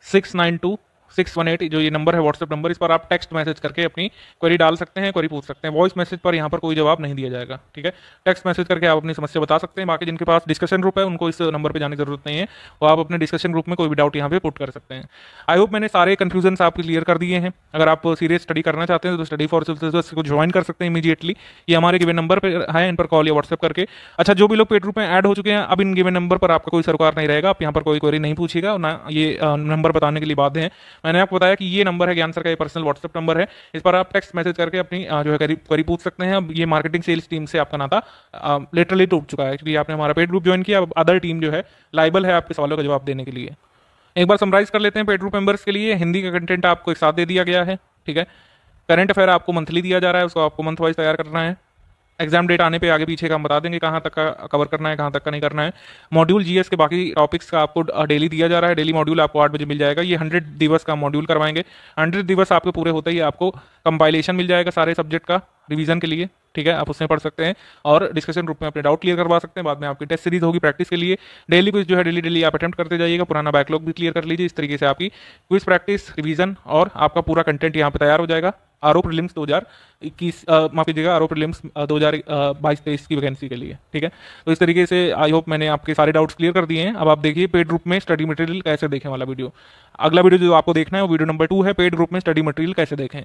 692 six one eight जो ये नंबर है व्हाट्सएप नंबर इस पर आप टेक्स्ट मैसेज करके अपनी क्वेरी डाल सकते हैं क्वेरी पूछ सकते हैं वॉइस मैसेज पर यहाँ पर कोई जवाब नहीं दिया जाएगा ठीक है टेक्स्ट मैसेज करके आप अपनी समस्या बता सकते हैं बाकी जिनके पास डिस्कशन ग्रुप है उनको इस नंबर पर जाने की जरूरत नहीं है वो आप अपने डिस्कशन ग्रुप में कोई भी डाउट यहाँ पे पुट कर सकते हैं आई होप मैंने सारे कन्फ्यूजन आपके क्लियर कर दिए हैं अगर आप सीरियस स्टडी करना चाहते हैं तो स्टडी फॉर सिविल को ज्वाइन कर सकते हैं इमीडिएटली ये हमारे गिवे नंबर पर है इन पर कॉल या व्हाट्सएप करके अच्छा जो भी लोग पेड रूप में एड हो चुके हैं अब इन गिवे नंबर पर आपका कोई सरकार नहीं रहेगा आप यहाँ पर कोई क्वेरी नहीं पूछेगा ना ये नंबर बताने के लिए बाध्य है मैंने आपको बताया कि ये नंबर है ज्ञान सर का ये पर्सनल व्हाट्सअप नंबर है इस पर आप टेक्स्ट मैसेज करके अपनी जो है क्वेरी पूछ सकते हैं अब ये मार्केटिंग सेल्स टीम से आपका नाता लेटरली टूट चुका है क्योंकि आपने हमारा पेड ग्रुप ज्वाइन किया अब अदर टीम जो है लाइबल है आपके सवालों का जवाब देने के लिए एक बार समराइज कर लेते हैं पेड ग्रुप मेंबर्स के लिए हिंदी का कंटेंट आपको एक साथ दे दिया गया है ठीक है करंट अफेयर आपको मंथली दिया जा रहा है उसको आपको मंथ वाइज तैयार करना है एग्जाम डेट आने पे आगे पीछे का हम बता देंगे कहाँ तक का कवर करना है कहाँ तक का नहीं करना है मॉड्यूल जीएस के बाकी टॉपिक्स का आपको डेली दिया जा रहा है डेली मॉड्यूल आपको आठ बजे मिल जाएगा ये हंड्रेड दिवस का मॉड्यूल करवाएंगे हंड्रेड दिवस आपके पूरे होते ही आपको कंपाइलेशन मिल जाएगा सारे सब्जेक्ट का रिविजन के लिए ठीक है आप उसमें पढ़ सकते हैं और डिस्कशन रूप में अपने डाउट क्लियर करवा सकते हैं बाद में आपकी टेस्ट सीरीज होगी प्रैक्टिस के लिए डेली क्विज जो है डेली डेली आप अटेम्प्ट करते जाइएगा पुराना बैकलॉग भी क्लियर कर लीजिए इस तरीके से आपकी क्विज प्रैक्टिस रिविजन और आपका पूरा कंटेंट यहाँ पर तैयार हो जाएगा आरोप रिलिम्स दो हज़ार इक्कीस माफ कीजिएगा आरोप रिलिम्स दो हज़ार बाईस तेईस की वैकेंसी के लिए ठीक है तो इस तरीके से आई होप मैंने आपके सारे डाउट्स क्लियर कर दिए हैं अब आप देखिए पेड ग्रुप में स्टडी मटेरियल कैसे देखें वाला वीडियो अगला वीडियो जो आपको देखना है वो वीडियो नंबर टू है पेड ग्रुप में स्टडी मटेरियल कैसे देखें